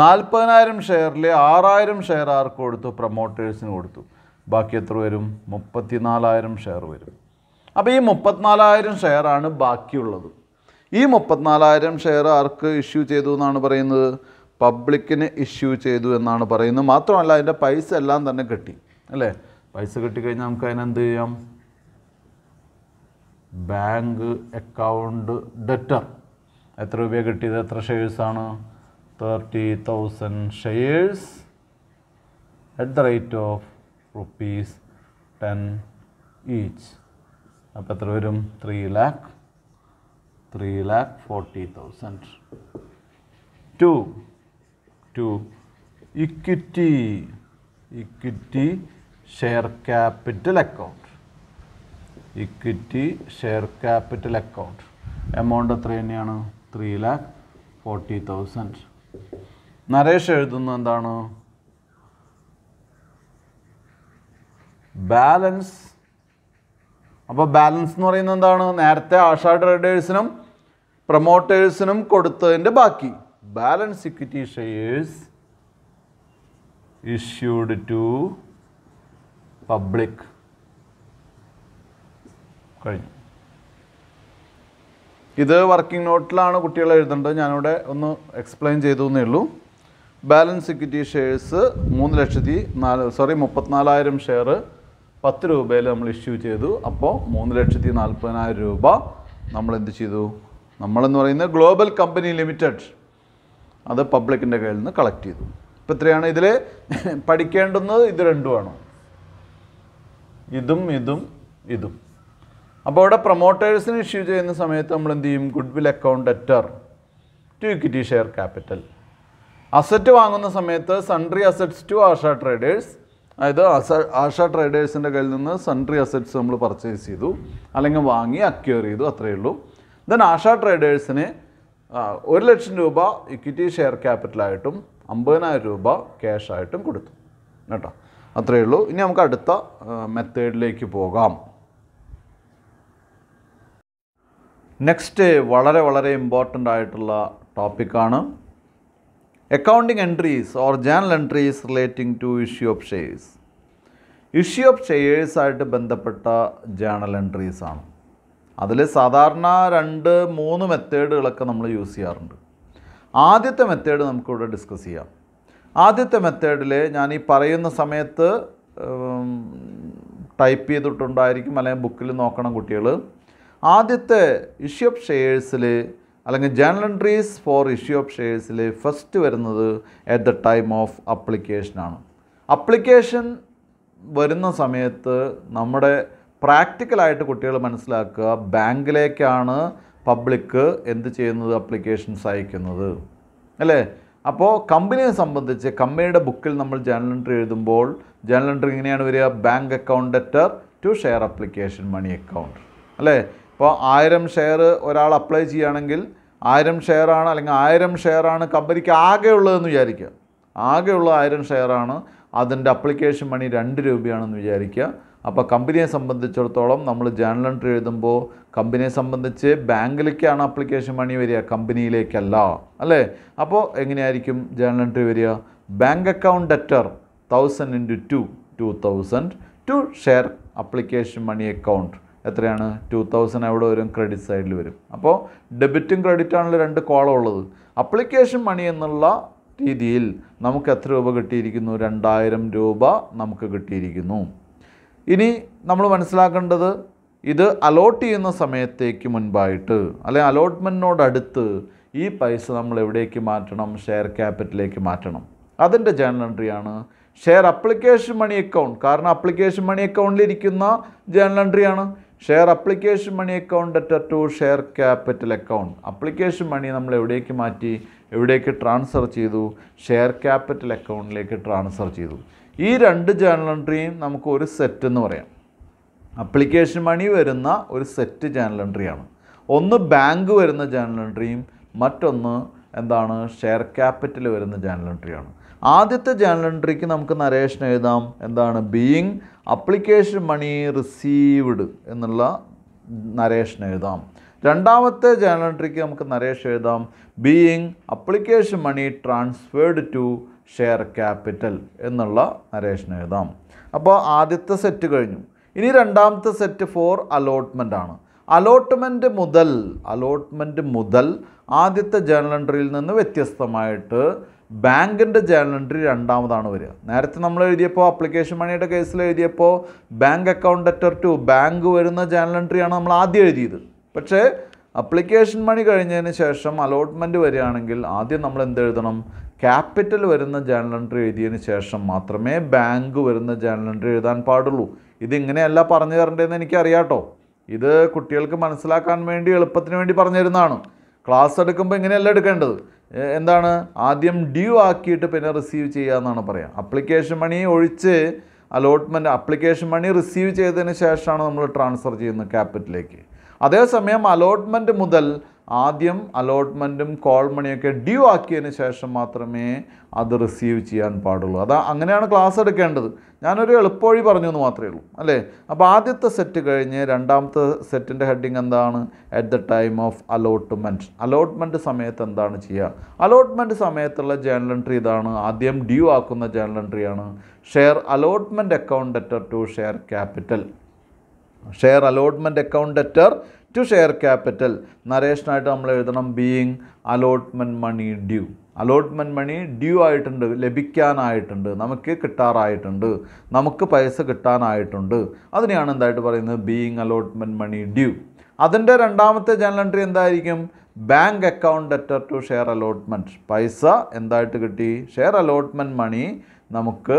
നാൽപ്പതിനായിരം ഷെയറിലെ ആറായിരം ഷെയർ ആർക്ക് കൊടുത്തു പ്രൊമോട്ടേഴ്സിന് കൊടുത്തു ബാക്കി എത്ര വരും മുപ്പത്തിനാലായിരം ഷെയർ വരും അപ്പോൾ ഈ മുപ്പത്തിനാലായിരം ഷെയറാണ് ബാക്കിയുള്ളത് ഈ മുപ്പത്തിനാലായിരം ഷെയർ ആർക്ക് ഇഷ്യൂ ചെയ്തു എന്നാണ് പറയുന്നത് പബ്ലിക്കിന് ഇഷ്യൂ ചെയ്തു എന്നാണ് പറയുന്നത് മാത്രമല്ല അതിൻ്റെ പൈസ എല്ലാം തന്നെ കിട്ടി അല്ലേ പൈസ കിട്ടിക്കഴിഞ്ഞാൽ നമുക്ക് അതിനെന്ത് ചെയ്യാം ബാങ്ക് അക്കൗണ്ട് ഡെറ്റർ എത്ര രൂപയാണ് കിട്ടിയത് എത്ര ഷെയർസാണ് thirty thousand shares at the rate of rupees ten each അപ്പോൾ എത്ര വരും three lakh three lakh forty thousand to to equity equity share capital account equity share capital account amount എത്ര തന്നെയാണ് three lakh forty thousand narration എഴുതുന്നത് എന്താണ് ബാലൻസ് അപ്പോൾ balance എന്ന് പറയുന്നത് എന്താണ് നേരത്തെ ആഷാ ട്രേഡേഴ്സിനും പ്രൊമോട്ടേഴ്സിനും കൊടുത്തതിൻ്റെ ബാക്കി balance equity shares issued to public കഴിഞ്ഞു ഇത് വർക്കിംഗ് നോട്ടിലാണ് കുട്ടികൾ എഴുതേണ്ടത് ഞാനിവിടെ ഒന്ന് എക്സ്പ്ലെയിൻ ചെയ്തു എന്നേ ഉള്ളൂ ബാലൻസ് ഇക്വിറ്റി ഷെയർസ് മൂന്ന് ലക്ഷത്തി നാല് സോറി മുപ്പത്തിനാലായിരം ഷെയർ പത്ത് രൂപയിൽ നമ്മൾ ഇഷ്യൂ ചെയ്തു അപ്പോൾ മൂന്ന് ലക്ഷത്തി നാൽപ്പതിനായിരം രൂപ നമ്മൾ എന്ത് ചെയ്തു നമ്മളെന്ന് പറയുന്നത് ഗ്ലോബൽ കമ്പനി ലിമിറ്റഡ് അത് പബ്ലിക്കിൻ്റെ കയ്യിൽ നിന്ന് കളക്ട് ചെയ്തു ഇപ്പം എത്രയാണ് ഇതിൽ പഠിക്കേണ്ടുന്നത് ഇത് രണ്ടുമാണ് ഇതും ഇതും ഇതും അപ്പോൾ അവിടെ പ്രൊമോട്ടേഴ്സിന് ഇഷ്യൂ ചെയ്യുന്ന സമയത്ത് നമ്മൾ എന്ത് ചെയ്യും goodwill account debtor to equity share capital asset വാങ്ങുന്ന സമയത്ത് sundry assets to Asha Traders അതായത് ആഷ ട്രേഡേഴ്സിൻ്റെ കയ്യിൽ നിന്ന് സൺട്രി അസറ്റ്സ് നമ്മൾ പർച്ചേസ് ചെയ്തു അല്ലെങ്കിൽ വാങ്ങി അക്യൂർ ചെയ്തു അത്രയേ ഉള്ളൂ ദെൻ ആഷ ട്രേഡേഴ്സിന് ഒരു ലക്ഷം രൂപ ഇക്വിറ്റി ഷെയർ ക്യാപിറ്റലായിട്ടും അമ്പതിനായിരം രൂപ ക്യാഷ് ആയിട്ടും കൊടുത്തു കേട്ടോ അത്രയേ ഉള്ളൂ ഇനി നമുക്ക് അടുത്ത മെത്തേഡിലേക്ക് പോകാം നെക്സ്റ്റ് വളരെ വളരെ ഇമ്പോർട്ടൻ്റ് ആയിട്ടുള്ള ടോപ്പിക്കാണ് accounting entries or journal entries relating to issue of shares issue of ഷെയേഴ്സായിട്ട് ബന്ധപ്പെട്ട ജേണൽ എൻട്രീസാണ് അതിൽ സാധാരണ രണ്ട് മൂന്ന് മെത്തേഡുകളൊക്കെ നമ്മൾ യൂസ് ചെയ്യാറുണ്ട് ആദ്യത്തെ മെത്തേഡ് നമുക്കിവിടെ ഡിസ്കസ് ചെയ്യാം ആദ്യത്തെ മെത്തേഡിൽ ഞാൻ ഈ പറയുന്ന സമയത്ത് ടൈപ്പ് ചെയ്തിട്ടുണ്ടായിരിക്കും അല്ലെങ്കിൽ ബുക്കിൽ നോക്കണം കുട്ടികൾ ആദ്യത്തെ ഇഷ്യൂ ഓഫ് ഷെയേഴ്സിൽ അല്ലെങ്കിൽ journal entries for issue of ഷെയർസിൽ ഫസ്റ്റ് വരുന്നത് അറ്റ് ദ ടൈം ഓഫ് അപ്ലിക്കേഷനാണ് അപ്ലിക്കേഷൻ വരുന്ന സമയത്ത് നമ്മുടെ പ്രാക്ടിക്കലായിട്ട് കുട്ടികൾ മനസ്സിലാക്കുക ബാങ്കിലേക്കാണ് പബ്ലിക്ക് എന്ത് ചെയ്യുന്നത് അപ്ലിക്കേഷൻസ് അയക്കുന്നത് അല്ലേ അപ്പോൾ കമ്പനിയെ സംബന്ധിച്ച് കമ്പനിയുടെ ബുക്കിൽ നമ്മൾ ജേണൽ എൻട്രി എഴുതുമ്പോൾ ജേണൽ എൻട്രി ഇങ്ങനെയാണ് വരിക bank account debtor to share application money account അല്ലേ ഇപ്പോൾ ആയിരം ഷെയർ ഒരാൾ അപ്ലൈ ചെയ്യുകയാണെങ്കിൽ ആയിരം ഷെയറാണ് അല്ലെങ്കിൽ ആയിരം ഷെയറാണ് കമ്പനിക്ക് ആകെ ഉള്ളതെന്ന് വിചാരിക്കുക ആകെയുള്ള ആയിരം ഷെയറാണ് അതിൻ്റെ അപ്ലിക്കേഷൻ മണി രണ്ട് രൂപയാണെന്ന് വിചാരിക്കുക അപ്പോൾ കമ്പനിയെ സംബന്ധിച്ചിടത്തോളം നമ്മൾ ജേണൽ എൻട്രി എഴുതുമ്പോൾ കമ്പനിയെ സംബന്ധിച്ച് ബാങ്കിലേക്കാണ് അപ്ലിക്കേഷൻ മണി വരിക കമ്പനിയിലേക്കല്ല അല്ലേ അപ്പോൾ എങ്ങനെയായിരിക്കും ജേണൽ എൻട്രി വരിക bank account debtor thousand into two two thousand to share application money account എത്രയാണ് ടു തൗസൻഡ് അവിടെ വരും ക്രെഡിറ്റ് സൈഡിൽ വരും അപ്പോൾ ഡെബിറ്റും ക്രെഡിറ്റാണല്ലോ രണ്ട് കോളം ഉള്ളത് അപ്ലിക്കേഷൻ മണി എന്നുള്ള രീതിയിൽ നമുക്ക് എത്ര രൂപ കിട്ടിയിരിക്കുന്നു രണ്ടായിരം രൂപ നമുക്ക് കിട്ടിയിരിക്കുന്നു ഇനി നമ്മൾ മനസ്സിലാക്കേണ്ടത് ഇത് അലോട്ട് ചെയ്യുന്ന സമയത്തേക്ക് മുൻപായിട്ട് അല്ലെങ്കിൽ അലോട്ട്മെൻറ്റിനോടടുത്ത് ഈ പൈസ നമ്മൾ എവിടേക്ക് മാറ്റണം ഷെയർ ക്യാപിറ്റലിലേക്ക് മാറ്റണം അതിൻ്റെ ജേണൽ എൻട്രിയാണ് ഷെയർ അപ്ലിക്കേഷൻ മണി അക്കൗണ്ട് കാരണം അപ്ലിക്കേഷൻ മണി അക്കൗണ്ടിലിരിക്കുന്ന ജേണൽ എൻട്രിയാണ് share application money account debtor to share capital account application money നമ്മൾ എവിടേക്ക് മാറ്റി എവിടേക്ക് ട്രാൻസ്ഫർ ചെയ്തു ഷെയർ ക്യാപിറ്റൽ അക്കൗണ്ടിലേക്ക് ട്രാൻസ്ഫർ ചെയ്തു ഈ രണ്ട് ജേണൽ എൻട്രിയും നമുക്ക് ഒരു സെറ്റ് എന്ന് പറയാം അപ്ലിക്കേഷൻ മണി വരുന്ന ഒരു സെറ്റ് ജേണൽ എൻട്രിയാണ് ഒന്ന് ബാങ്ക് വരുന്ന ജേണൽ എൻട്രിയും മറ്റൊന്ന് എന്താണ് ഷെയർ ക്യാപിറ്റൽ വരുന്ന ജേണൽ എൻട്രിയാണ് ആദ്യത്തെ ജേണൽ എൻട്രിക്ക് നമുക്ക് നരേഷൻ എഴുതാം എന്താണ് ബീയിങ് അപ്ലിക്കേഷൻ മണി റിസീവ്ഡ് എന്നുള്ള നരേഷൻ എഴുതാം രണ്ടാമത്തെ ജേണൽ എൻട്രിക്ക് നമുക്ക് നരേഷൻ എഴുതാം being application money transferred to share capital എന്നുള്ള നരേഷൻ എഴുതാം അപ്പോൾ ആദ്യത്തെ സെറ്റ് കഴിഞ്ഞു ഇനി രണ്ടാമത്തെ സെറ്റ് ഫോർ അലോട്ട്മെൻ്റ് ആണ് അലോട്ട്മെൻറ്റ് മുതൽ അലോട്ട്മെൻറ്റ് മുതൽ ആദ്യത്തെ ജേണൽ എൻട്രിയിൽ നിന്ന് വ്യത്യസ്തമായിട്ട് ബാങ്കിൻ്റെ ജേണൽ എൻട്രി രണ്ടാമതാണ് വരിക നേരത്തെ നമ്മൾ എഴുതിയപ്പോൾ അപ്ലിക്കേഷൻ മണിയുടെ കേസിൽ എഴുതിയപ്പോൾ bank account debtor to bank വരുന്ന ജേണൽ എൻട്രിയാണ് നമ്മൾ ആദ്യം എഴുതിയത് പക്ഷേ അപ്ലിക്കേഷൻ മണി കഴിഞ്ഞതിന് ശേഷം അലോട്ട്മെൻറ്റ് വരികയാണെങ്കിൽ ആദ്യം നമ്മൾ എന്ത് എഴുതണം ക്യാപിറ്റൽ വരുന്ന ജേണൽ എൻട്രി എഴുതിയതിന് ശേഷം മാത്രമേ ബാങ്ക് വരുന്ന ജേണൽ എൻട്രി എഴുതാൻ പാടുള്ളൂ ഇതിങ്ങനെയല്ല പറഞ്ഞു തരേണ്ടതെന്ന് എനിക്കറിയാട്ടോ ഇത് കുട്ടികൾക്ക് മനസ്സിലാക്കാൻ വേണ്ടി എളുപ്പത്തിന് വേണ്ടി പറഞ്ഞു തരുന്നതാണ് ക്ലാസ് എടുക്കുമ്പോൾ ഇങ്ങനെയല്ല എടുക്കേണ്ടത് എന്താണ് ആദ്യം ഡ്യൂ ആക്കിയിട്ട് പിന്നെ റിസീവ് ചെയ്യുക എന്നാണ് പറയുക അപ്ലിക്കേഷൻ മണി ഒഴിച്ച് അലോട്ട്മെൻറ്റ് അപ്ലിക്കേഷൻ മണി റിസീവ് ചെയ്തതിന് ശേഷമാണ് നമ്മൾ ട്രാൻസ്ഫർ ചെയ്യുന്നത് ക്യാപിറ്റലിലേക്ക് അതേസമയം അലോട്ട്മെൻറ്റ് മുതൽ ആദ്യം അലോട്ട്മെൻറ്റും കോൾ മണിയൊക്കെ ഡ്യൂ ആക്കിയതിന് ശേഷം മാത്രമേ അത് റിസീവ് ചെയ്യാൻ പാടുള്ളൂ അതാ അങ്ങനെയാണ് ക്ലാസ് എടുക്കേണ്ടത് ഞാനൊരു എളുപ്പവഴി പറഞ്ഞു എന്ന് മാത്രമേ ഉള്ളൂ അല്ലേ അപ്പോൾ ആദ്യത്തെ സെറ്റ് കഴിഞ്ഞ് രണ്ടാമത്തെ സെറ്റിൻ്റെ ഹെഡിങ് എന്താണ് at the time of allotment allotment സമയത്ത് എന്താണ് ചെയ്യുക അലോട്ട്മെൻറ്റ് സമയത്തുള്ള ജേണൽ എൻട്രി ഇതാണ് ആദ്യം ഡ്യൂ ആക്കുന്ന ജേണൽ എൻട്രിയാണ് share allotment account debtor to share capital share allotment account debtor to share capital നരേഷനായിട്ട് നമ്മൾ എഴുതണം being allotment money due allotment money due ആയിട്ടുണ്ട് ലഭിക്കാനായിട്ടുണ്ട് നമുക്ക് കിട്ടാറായിട്ടുണ്ട് നമുക്ക് പൈസ കിട്ടാനായിട്ടുണ്ട് അതിനെയാണ് എന്തായിട്ട് പറയുന്നത് ബീയിങ് അലോട്ട്മെൻറ്റ് മണി ഡ്യൂ അതിൻ്റെ രണ്ടാമത്തെ ജനറൽ എൻട്രി എന്തായിരിക്കും bank account debtor to share allotment പൈസ എന്തായിട്ട് കിട്ടി ഷെയർ അലോട്ട്മെൻറ്റ് മണി നമുക്ക്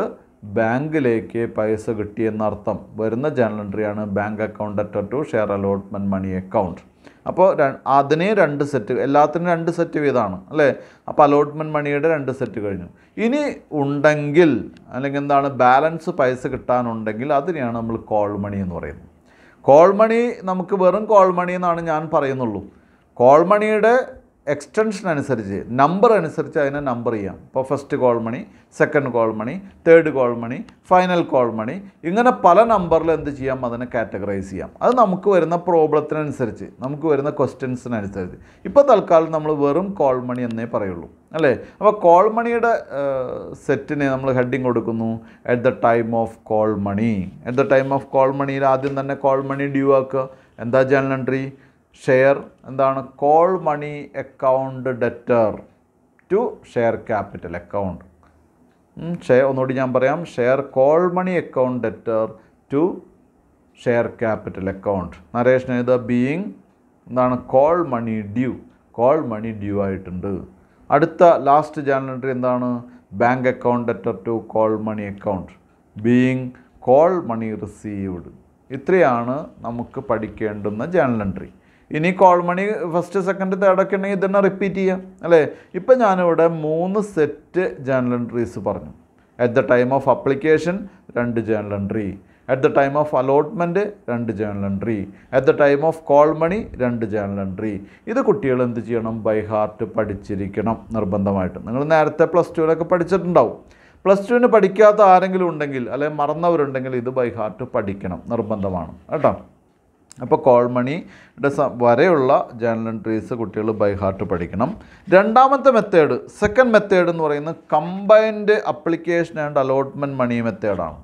ബാങ്കിലേക്ക് പൈസ കിട്ടിയെന്നർത്ഥം വരുന്ന ജേണൽ എൻട്രിയാണ് bank account debtor to share allotment money account അപ്പോൾ അതിനെ രണ്ട് സെറ്റ് എല്ലാത്തിനും രണ്ട് സെറ്റ് വീതമാണ് അല്ലേ അപ്പോൾ അലോട്ട്മെൻറ്റ് മണിയുടെ രണ്ട് സെറ്റ് കഴിഞ്ഞു ഇനി ഉണ്ടെങ്കിൽ അല്ലെങ്കിൽ എന്താണ് ബാലൻസ് പൈസ കിട്ടാനുണ്ടെങ്കിൽ അതിനെയാണ് നമ്മൾ കോൾ മണി എന്ന് പറയുന്നത് കോൾ മണി നമുക്ക് വെറും കോൾ മണി എന്നാണ് ഞാൻ പറയുന്നുള്ളൂ കോൾ മണിയുടെ എക്സ്റ്റൻഷൻ അനുസരിച്ച് നമ്പർ അനുസരിച്ച് അതിനെ നമ്പർ ചെയ്യാം ഇപ്പോൾ first call money second call money third call money final call money ഇങ്ങനെ പല നമ്പറിൽ എന്ത് ചെയ്യാം അതിനെ കാറ്റഗറൈസ് ചെയ്യാം അത് നമുക്ക് വരുന്ന പ്രോബ്ലത്തിനനുസരിച്ച് നമുക്ക് വരുന്ന ക്വസ്റ്റ്യൻസിനനുസരിച്ച് ഇപ്പോൾ തൽക്കാലം നമ്മൾ വെറും കോൾ മണി എന്നേ പറയുള്ളൂ അല്ലേ അപ്പോൾ കോൾ മണിയുടെ സെറ്റിനെ നമ്മൾ ഹെഡിങ് കൊടുക്കുന്നു at the time of call money at the time of call മണിയിൽ ആദ്യം തന്നെ കോൾ മണി ഡ്യൂ ആക്കുക എന്താ ജേണൽ എൻട്രി ഷെയർ എന്താണ് call money account debtor to share capital account share ഒന്നുകൂടി ഞാൻ പറയാം share call money account debtor to share capital account narration എഴുതുക ബീയിങ് എന്താണ് call money due call money due ആയിട്ടുണ്ട് അടുത്ത ലാസ്റ്റ് ജാനറി എന്താണ് bank account debtor to call money account being call money received ഇത്രയാണ് നമുക്ക് പഠിക്കേണ്ടുന്ന ജേണൽ എൻട്രി ഇനി കോൾ മണി ഫസ്റ്റ് സെക്കൻഡ് തേർഡൊക്കെ ഉണ്ടെങ്കിൽ ഇതന്നെ റിപ്പീറ്റ് ചെയ്യാം അല്ലേ ഇപ്പം ഞാനിവിടെ മൂന്ന് സെറ്റ് ജേണൽ എൻട്രീസ് പറഞ്ഞു at the time of application രണ്ട് journal entry at the time of allotment രണ്ട് journal entry at the time of call money രണ്ട് ജേണൽ എൻട്രി ഇത് കുട്ടികൾ എന്ത് ചെയ്യണം ബൈ ഹാർട്ട് പഠിച്ചിരിക്കണം നിർബന്ധമായിട്ട് നിങ്ങൾ നേരത്തെ പ്ലസ് ടുവിലൊക്കെ പഠിച്ചിട്ടുണ്ടാവും പ്ലസ് ടുവിന് പഠിക്കാത്ത ആരെങ്കിലും ഉണ്ടെങ്കിൽ അല്ലെങ്കിൽ മറന്നവരുണ്ടെങ്കിൽ ഇത് ബൈ ഹാർട്ട് പഠിക്കണം നിർബന്ധമാണ് കേട്ടോ അപ്പോൾ കോൾമണിയുടെ വരെയുള്ള ജേണൽ എൻട്രീസ് കുട്ടികൾ ബൈ ഹാർട്ട് പഠിക്കണം രണ്ടാമത്തെ മെത്തേഡ് സെക്കൻഡ് മെത്തേഡ് എന്ന് പറയുന്നത് combined application and allotment money മെത്തേഡാണ്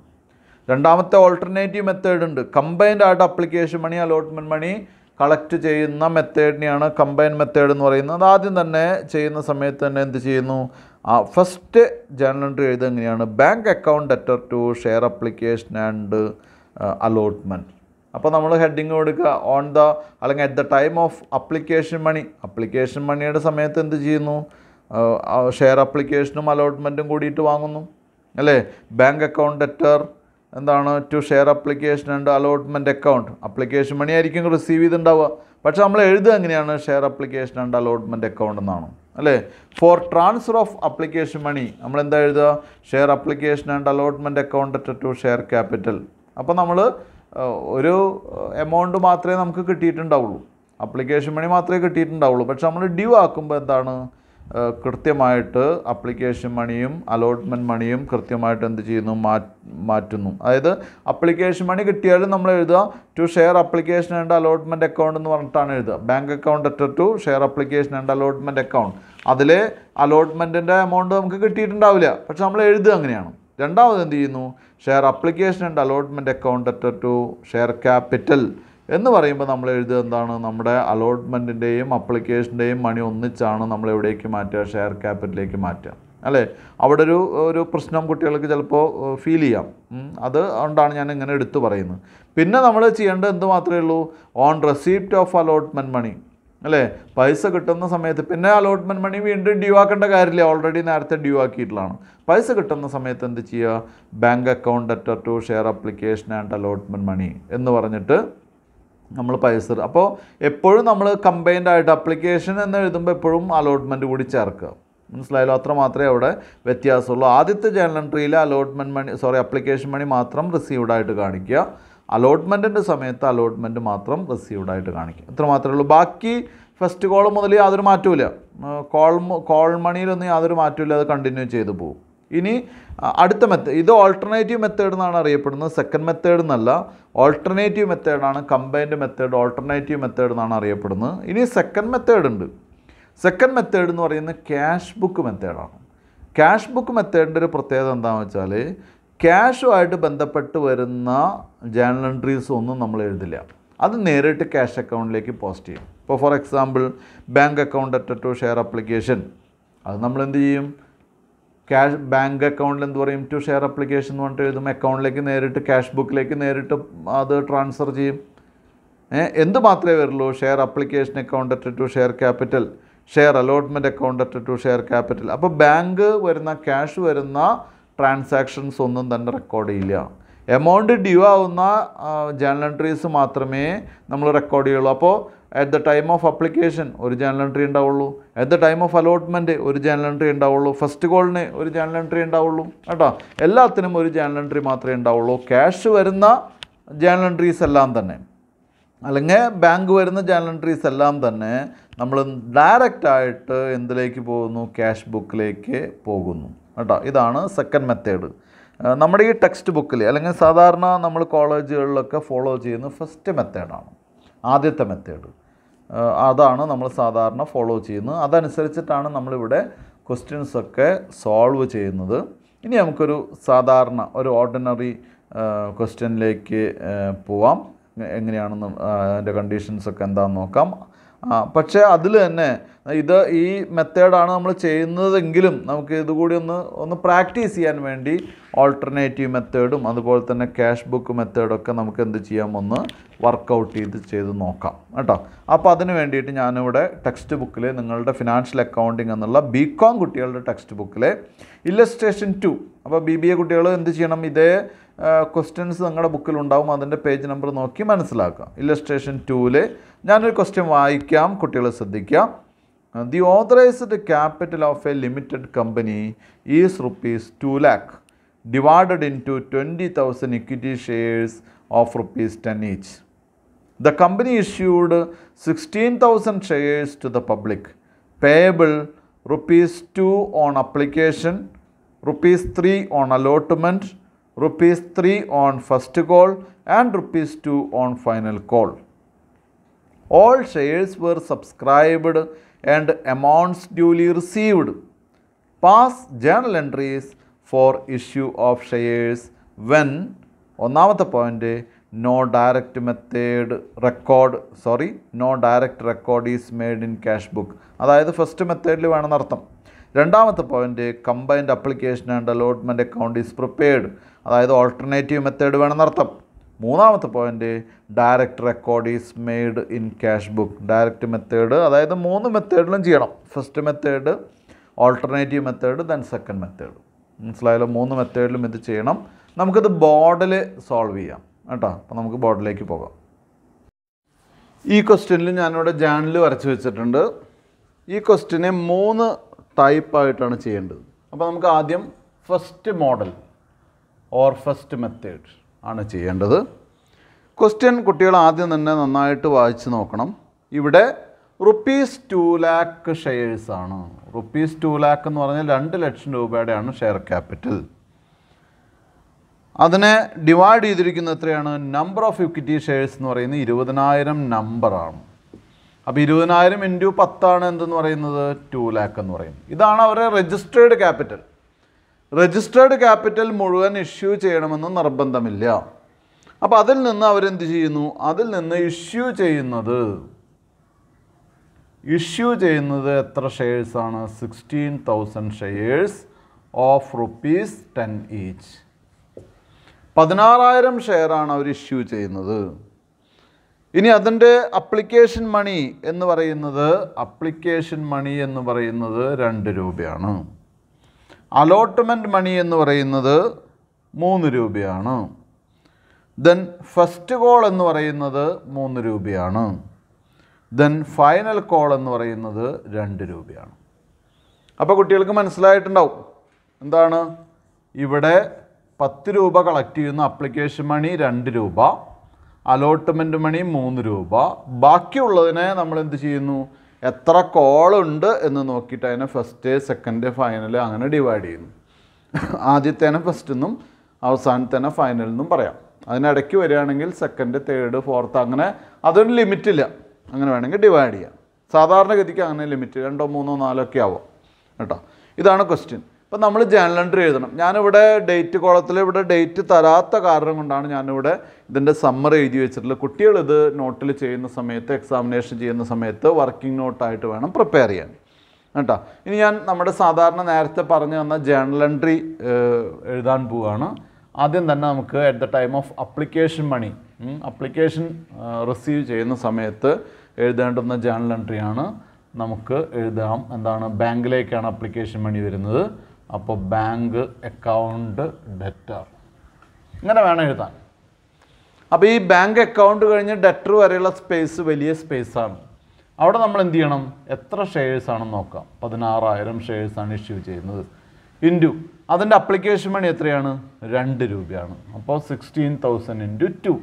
രണ്ടാമത്തെ ഓൾട്ടർനേറ്റീവ് മെത്തേഡ് ഉണ്ട് കമ്പൈൻഡ് ആയിട്ട് application money allotment money collect ചെയ്യുന്ന മെത്തേഡിനെയാണ് കമ്പൈൻ മെത്തേഡ് എന്ന് പറയുന്നത് ആദ്യം തന്നെ ചെയ്യുന്ന സമയത്ത് തന്നെ എന്ത് ചെയ്യുന്നു ആ ഫസ്റ്റ് ജേണൽ എൻട്രി എഴുതുക എങ്ങനെയാണ് bank account debtor to share application and allotment അപ്പോൾ നമ്മൾ ഹെഡിങ് കൊടുക്കുക ഓൺ ദ അല്ലെങ്കിൽ at the time of application money application മണിയുടെ സമയത്ത് എന്ത് ചെയ്യുന്നു ഷെയർ അപ്ലിക്കേഷനും അലോട്ട്മെൻറ്റും കൂടിയിട്ട് വാങ്ങുന്നു അല്ലേ ബാങ്ക് അക്കൗണ്ട് ലെറ്റർ എന്താണ് to share application and allotment account application money ആയിരിക്കും റിസീവ് ചെയ്തിട്ടുണ്ടാവുക പക്ഷേ നമ്മൾ എഴുതുക എങ്ങനെയാണ് share application and allotment account എന്നാണ് അല്ലേ for transfer of application money നമ്മൾ എന്താ എഴുതുക share application and allotment account to share capital അപ്പോൾ നമ്മൾ ഒരു എമൗണ്ട് മാത്രമേ നമുക്ക് കിട്ടിയിട്ടുണ്ടാവുള്ളൂ അപ്ലിക്കേഷൻ മണി മാത്രമേ കിട്ടിയിട്ടുണ്ടാവുള്ളൂ പക്ഷെ നമ്മൾ ഡ്യൂ ആക്കുമ്പോൾ എന്താണ് കൃത്യമായിട്ട് അപ്ലിക്കേഷൻ മണിയും അലോട്ട്മെൻറ്റ് മണിയും കൃത്യമായിട്ട് എന്ത് ചെയ്യുന്നു മാറ്റുന്നു അതായത് അപ്ലിക്കേഷൻ മണി കിട്ടിയാലും നമ്മൾ എഴുതുക to share application and allotment account എന്ന് പറഞ്ഞിട്ടാണ് എഴുതുക bank account debtor to share application and allotment account അതിൽ അലോട്ട്മെൻറ്റിൻ്റെ എമൗണ്ട് നമുക്ക് കിട്ടിയിട്ടുണ്ടാവില്ല പക്ഷെ നമ്മൾ എഴുതുക അങ്ങനെയാണ് രണ്ടാമത് എന്ത് ചെയ്യുന്നു share application and allotment account at to share capital എന്ന് പറയുമ്പോൾ നമ്മൾ എഴുതുക എന്താണ് നമ്മുടെ അലോട്ട്മെൻറ്റിൻ്റെയും അപ്ലിക്കേഷൻ്റെയും മണി ഒന്നിച്ചാണ് നമ്മൾ എവിടേക്ക് മാറ്റുക ഷെയർ ക്യാപിറ്റലിലേക്ക് മാറ്റുക അല്ലേ അവിടെ ഒരു ഒരു പ്രശ്നം കുട്ടികൾക്ക് ചിലപ്പോൾ ഫീൽ ചെയ്യാം അത് കൊണ്ടാണ് ഞാൻ ഇങ്ങനെ എടുത്തു പറയുന്നത് പിന്നെ നമ്മൾ ചെയ്യേണ്ടത് എന്ത് മാത്രമേ ഉള്ളൂ on receipt of allotment money അല്ലേ പൈസ കിട്ടുന്ന സമയത്ത് പിന്നെ അലോട്ട്മെൻറ്റ് മണി വീണ്ടും ഡ്യൂ ആക്കേണ്ട കാര്യമില്ല ഓൾറെഡി നേരത്തെ ഡ്യൂ ആക്കിയിട്ടുള്ളതാണ് പൈസ കിട്ടുന്ന സമയത്ത് എന്ത് ചെയ്യുക bank account debtor to share application and allotment money എന്ന് പറഞ്ഞിട്ട് നമ്മൾ പൈസ അപ്പോൾ എപ്പോഴും നമ്മൾ കമ്പൈൻഡ് ആയിട്ട് അപ്ലിക്കേഷൻ എന്ന് എഴുതുമ്പോൾ എപ്പോഴും അലോട്ട്മെൻറ്റ് കൂടി ചേർക്കുക മനസ്സിലായാലും അത്ര മാത്രമേ അവിടെ വ്യത്യാസമുള്ളൂ ആദ്യത്തെ ജേണൽ എൻട്രിയിൽ allotment money sorry application money മാത്രം റിസീവ്ഡ് ആയിട്ട് കാണിക്കുക അലോട്ട്മെൻറ്റിൻ്റെ സമയത്ത് അലോട്ട്മെൻറ്റ് മാത്രം റിസീവ്ഡായിട്ട് കാണിക്കും ഇത്ര മാത്രമേ ഉള്ളൂ ബാക്കി ഫസ്റ്റ് കോൾ മുതൽ യാതൊരു മാറ്റമില്ല കോൾ കോൾ മണിയിലൊന്നും യാതൊരു മാറ്റമില്ല അത് കണ്ടിന്യൂ ചെയ്തു പോകും ഇനി അടുത്ത മെത്തേഡ് ഇത് ഓൾട്ടർനേറ്റീവ് മെത്തേഡ് എന്നാണ് അറിയപ്പെടുന്നത് സെക്കൻഡ് മെത്തേഡ് എന്നല്ല ഓൾട്ടർനേറ്റീവ് മെത്തേഡാണ് കമ്പൈൻഡ് മെത്തേഡ് ഓൾട്ടർനേറ്റീവ് മെത്തേഡ് എന്നാണ് അറിയപ്പെടുന്നത് ഇനി സെക്കൻഡ് മെത്തേഡ് ഉണ്ട് സെക്കൻഡ് മെത്തേഡ് എന്ന് പറയുന്നത് ക്യാഷ് ബുക്ക് മെത്തേഡാണ് ക്യാഷ് ബുക്ക് മെത്തേഡിൻ്റെ ഒരു പ്രത്യേകത എന്താണെന്ന് വെച്ചാൽ ക്യാഷുമായിട്ട് ബന്ധപ്പെട്ട് വരുന്ന ജേണൽ എൻട്രീസ് ഒന്നും നമ്മൾ എഴുതില്ല അത് നേരിട്ട് ക്യാഷ് അക്കൗണ്ടിലേക്ക് പോസ്റ്റ് ചെയ്യും ഇപ്പോൾ for example bank account at to share application അത് നമ്മൾ എന്ത് ചെയ്യും ക്യാഷ് ബാങ്ക് അക്കൗണ്ടിൽ എന്ത് പറയും ടു ഷെയർ അപ്ലിക്കേഷൻ എന്ന് പറഞ്ഞിട്ട് എഴുതും അക്കൗണ്ടിലേക്ക് നേരിട്ട് ക്യാഷ് ബുക്കിലേക്ക് നേരിട്ട് അത് ട്രാൻസ്ഫർ ചെയ്യും എന്ത് മാത്രമേ വരുള്ളൂ share application account at to share capital share allotment account at to share capital അപ്പോൾ ബാങ്ക് വരുന്ന ക്യാഷ് വരുന്ന ട്രാൻസാക്ഷൻസ് ഒന്നും തന്നെ റെക്കോർഡ് ചെയ്യില്ല എമൗണ്ട് ഡ്യൂ ആവുന്ന ജേണൽ എൻട്രീസ് മാത്രമേ നമ്മൾ റെക്കോർഡ് ചെയ്യുള്ളൂ അപ്പോൾ at the time of application ഒരു ജേണൽ എൻട്രി ഉണ്ടാവുള്ളൂ at the time of allotment ഒരു ജേണൽ എൻട്രി ഉണ്ടാവുള്ളൂ ഫസ്റ്റ് കോളിന് ഒരു ജേണൽ എൻട്രി ഉണ്ടാവുള്ളൂ കേട്ടോ എല്ലാത്തിനും ഒരു ജേണൽ എൻട്രി മാത്രമേ ഉണ്ടാവുള്ളൂ ക്യാഷ് വരുന്ന ജേണൽ എൻട്രീസ് എല്ലാം തന്നെ അല്ലെങ്കിൽ ബാങ്ക് വരുന്ന ജേണൽ എൻട്രീസ് എല്ലാം തന്നെ നമ്മൾ ഡയറക്റ്റായിട്ട് എന്തിലേക്ക് പോകുന്നു ക്യാഷ് ബുക്കിലേക്ക് പോകുന്നു കേട്ടോ ഇതാണ് സെക്കൻഡ് മെത്തേഡ് നമ്മുടെ ഈ ടെക്സ്റ്റ് ബുക്കിൽ അല്ലെങ്കിൽ സാധാരണ നമ്മൾ കോളേജുകളിലൊക്കെ ഫോളോ ചെയ്യുന്ന ഫസ്റ്റ് മെത്തേഡാണ് ആദ്യത്തെ മെത്തേഡ് അതാണ് നമ്മൾ സാധാരണ ഫോളോ ചെയ്യുന്നത് അതനുസരിച്ചിട്ടാണ് നമ്മളിവിടെ ക്വസ്റ്റ്യൻസൊക്കെ സോൾവ് ചെയ്യുന്നത് ഇനി നമുക്കൊരു സാധാരണ ഒരു ഓർഡിനറി ക്വസ്റ്റ്യനിലേക്ക് പോവാം എങ്ങനെയാണെന്ന് അതിൻ്റെ കണ്ടീഷൻസൊക്കെ എന്താണെന്ന് നോക്കാം പക്ഷേ അതിൽ തന്നെ ഇത് ഈ മെത്തേഡാണ് നമ്മൾ ചെയ്യുന്നതെങ്കിലും നമുക്ക് ഇതുകൂടി ഒന്ന് ഒന്ന് പ്രാക്ടീസ് ചെയ്യാൻ വേണ്ടി ഓൾട്ടർനേറ്റീവ് മെത്തേഡും അതുപോലെ തന്നെ ക്യാഷ് ബുക്ക് മെത്തേഡൊക്കെ നമുക്ക് എന്ത് ചെയ്യാം ഒന്ന് വർക്കൗട്ട് ചെയ്ത് ചെയ്ത് നോക്കാം കേട്ടോ അപ്പോൾ അതിന് വേണ്ടിയിട്ട് ഞാനിവിടെ ടെക്സ്റ്റ് ബുക്കിൽ നിങ്ങളുടെ ഫിനാൻഷ്യൽ അക്കൗണ്ടിങ് എന്നുള്ള ബി കോം കുട്ടികളുടെ ടെക്സ്റ്റ് ബുക്കിലെ ഇല്ലസ്ട്രേഷൻ ടു അപ്പോൾ ബി ബി എ കുട്ടികൾ എന്ത് ചെയ്യണം ഇതേ ക്വസ്റ്റ്യൻസ് നിങ്ങളുടെ ഉണ്ടാവും അതിൻ്റെ പേജ് നമ്പർ നോക്കി മനസ്സിലാക്കാം ഇല്ലസ്ട്രേഷൻ ടൂവിൽ ഞാനൊരു ക്വസ്റ്റ്യൻ വായിക്കാം കുട്ടികൾ ശ്രദ്ധിക്കാം the authorized capital of a limited company is rupees 2 lakh divided into 20,000 equity shares of rupees 10 each. The company issued 16,000 shares to the public, payable rupees 2 on application, rupees 3 on allotment, rupees 3 on first call and rupees 2 on final call. All shares were subscribed and amounts duly received pass journal entries for issue of shares when ഒന്നാമത്തെ point no direct method record sorry no direct record is made in cash book അതായത് first മെത്തേഡിൽ വേണമെന്നർത്ഥം രണ്ടാമത്തെ point combined application and allotment account is prepared അതായത് alternative method വേണമെന്നർത്ഥം മൂന്നാമത്തെ point direct record is made in cash book direct method അതായത് മൂന്ന് മെത്തേഡിലും ചെയ്യണം first method alternative method then second method മനസ്സിലായാലും മൂന്ന് മെത്തേഡിലും ഇത് ചെയ്യണം നമുക്കിത് ബോർഡിൽ സോൾവ് ചെയ്യാം കേട്ടോ അപ്പോൾ നമുക്ക് ബോർഡിലേക്ക് പോകാം ഈ ക്വസ്റ്റ്യനിൽ ഞാനിവിടെ ജേണൽ വരച്ച് വെച്ചിട്ടുണ്ട് ഈ ക്വസ്റ്റ്യനെ മൂന്ന് ടൈപ്പായിട്ടാണ് ചെയ്യേണ്ടത് അപ്പോൾ നമുക്ക് ആദ്യം first model or first method ആണ് ചെയ്യേണ്ടത് ക്വസ്റ്റ്യൻ കുട്ടികൾ ആദ്യം തന്നെ നന്നായിട്ട് വായിച്ച് നോക്കണം ഇവിടെ റുപ്പീസ് ടു ലാക്ക് ഷെയർസ് ആണ് റുപ്പീസ് ടു ലാക്ക് എന്ന് പറഞ്ഞാൽ രണ്ട് ലക്ഷം രൂപയുടെയാണ് ഷെയർ ക്യാപിറ്റൽ അതിനെ ഡിവൈഡ് ചെയ്തിരിക്കുന്ന എത്രയാണ് നമ്പർ ഓഫ് ഇക്വിറ്റി ഷെയർസ് എന്ന് പറയുന്നത് ഇരുപതിനായിരം നമ്പറാണ് അപ്പോൾ ഇരുപതിനായിരം ഇൻറ്റു പത്താണ് എന്തെന്ന് പറയുന്നത് ടു ലാക്ക് എന്ന് പറയും ഇതാണ് അവരുടെ രജിസ്റ്റേർഡ് ക്യാപിറ്റൽ രജിസ്റ്റേർഡ് ക്യാപിറ്റൽ മുഴുവൻ ഇഷ്യൂ ചെയ്യണമെന്ന് നിർബന്ധമില്ല അപ്പോൾ അതിൽ നിന്ന് അവരെന്ത് ചെയ്യുന്നു അതിൽ നിന്ന് ഇഷ്യൂ ചെയ്യുന്നത് ഇഷ്യൂ ചെയ്യുന്നത് എത്ര ഷെയർസാണ് sixteen thousand shares of rupees ten each പതിനാറായിരം ഷെയറാണ് അവർ ഇഷ്യൂ ചെയ്യുന്നത് ഇനി അതിൻ്റെ അപ്ലിക്കേഷൻ മണി എന്ന് പറയുന്നത് അപ്ലിക്കേഷൻ മണി എന്ന് പറയുന്നത് രണ്ട് രൂപയാണ് അലോട്ട്മെൻറ്റ് മണി എന്ന് പറയുന്നത് മൂന്ന് രൂപയാണ് ദെൻ ഫസ്റ്റ് കോൾ എന്ന് പറയുന്നത് മൂന്ന് രൂപയാണ് ദെൻ ഫൈനൽ കോൾ എന്ന് പറയുന്നത് രണ്ട് രൂപയാണ് അപ്പോൾ കുട്ടികൾക്ക് മനസ്സിലായിട്ടുണ്ടാവും എന്താണ് ഇവിടെ പത്ത് രൂപ കളക്ട് ചെയ്യുന്ന അപ്ലിക്കേഷൻ മണി രണ്ട് രൂപ അലോട്ട്മെൻറ്റ് മണി മൂന്ന് രൂപ ബാക്കിയുള്ളതിനെ നമ്മൾ എന്ത് ചെയ്യുന്നു എത്ര കോളുണ്ട് എന്ന് നോക്കിയിട്ട് അതിനെ ഫസ്റ്റ് സെക്കൻഡ് ഫൈനൽ അങ്ങനെ ഡിവൈഡ് ചെയ്യുന്നു ആദ്യത്തേനെ ഫസ്റ്റ് എന്നും അവസാനത്തേനെ ഫൈനൽ എന്നും പറയാം അതിനിടയ്ക്ക് വരികയാണെങ്കിൽ സെക്കൻഡ് തേർഡ് ഫോർത്ത് അങ്ങനെ അതൊരു ലിമിറ്റില്ല അങ്ങനെ വേണമെങ്കിൽ ഡിവൈഡ് ചെയ്യാം സാധാരണഗതിക്ക് അങ്ങനെ ലിമിറ്റ് രണ്ടോ മൂന്നോ നാലോ ഒക്കെ ആവാം കേട്ടോ ഇതാണ് ക്വസ്റ്റ്യൻ ഇപ്പം നമ്മൾ ജേണൽ എൻട്രി എഴുതണം ഞാനിവിടെ ഡേറ്റ് കോളത്തിൽ ഇവിടെ ഡേറ്റ് തരാത്ത കാരണം കൊണ്ടാണ് ഞാനിവിടെ ഇതിൻ്റെ സമ്മർ എഴുതി വെച്ചിട്ടുള്ളത് കുട്ടികൾ ഇത് നോട്ടിൽ ചെയ്യുന്ന സമയത്ത് എക്സാമിനേഷൻ ചെയ്യുന്ന സമയത്ത് വർക്കിംഗ് നോട്ടായിട്ട് വേണം പ്രിപ്പയർ ചെയ്യാൻ കേട്ടോ ഇനി ഞാൻ നമ്മുടെ സാധാരണ നേരത്തെ പറഞ്ഞു തന്ന ജേണൽ എൻട്രി എഴുതാൻ പോവുകയാണ് ആദ്യം തന്നെ നമുക്ക് at the time of application money application receive ചെയ്യുന്ന സമയത്ത് എഴുതേണ്ടുന്ന ജേണൽ എൻട്രിയാണ് നമുക്ക് എഴുതാം എന്താണ് ബാങ്കിലേക്കാണ് അപ്ലിക്കേഷൻ മണി വരുന്നത് അപ്പോൾ ബാങ്ക് അക്കൗണ്ട് ഡെറ്റർ ഇങ്ങനെ വേണം എഴുതാൻ അപ്പോൾ ഈ ബാങ്ക് അക്കൗണ്ട് കഴിഞ്ഞ് ഡെറ്റർ വരെയുള്ള സ്പേസ് വലിയ സ്പേസാണ് അവിടെ നമ്മൾ എന്ത് ചെയ്യണം എത്ര ഷെയർസ് നോക്കാം പതിനാറായിരം ആണ് ഇഷ്യൂ ചെയ്യുന്നത് ഇൻറ്റു അതിൻ്റെ അപ്ലിക്കേഷൻ മണി എത്രയാണ് രണ്ട് രൂപയാണ് അപ്പോൾ സിക്സ്റ്റീൻ തൗസൻഡ് ഇൻറ്റു ടു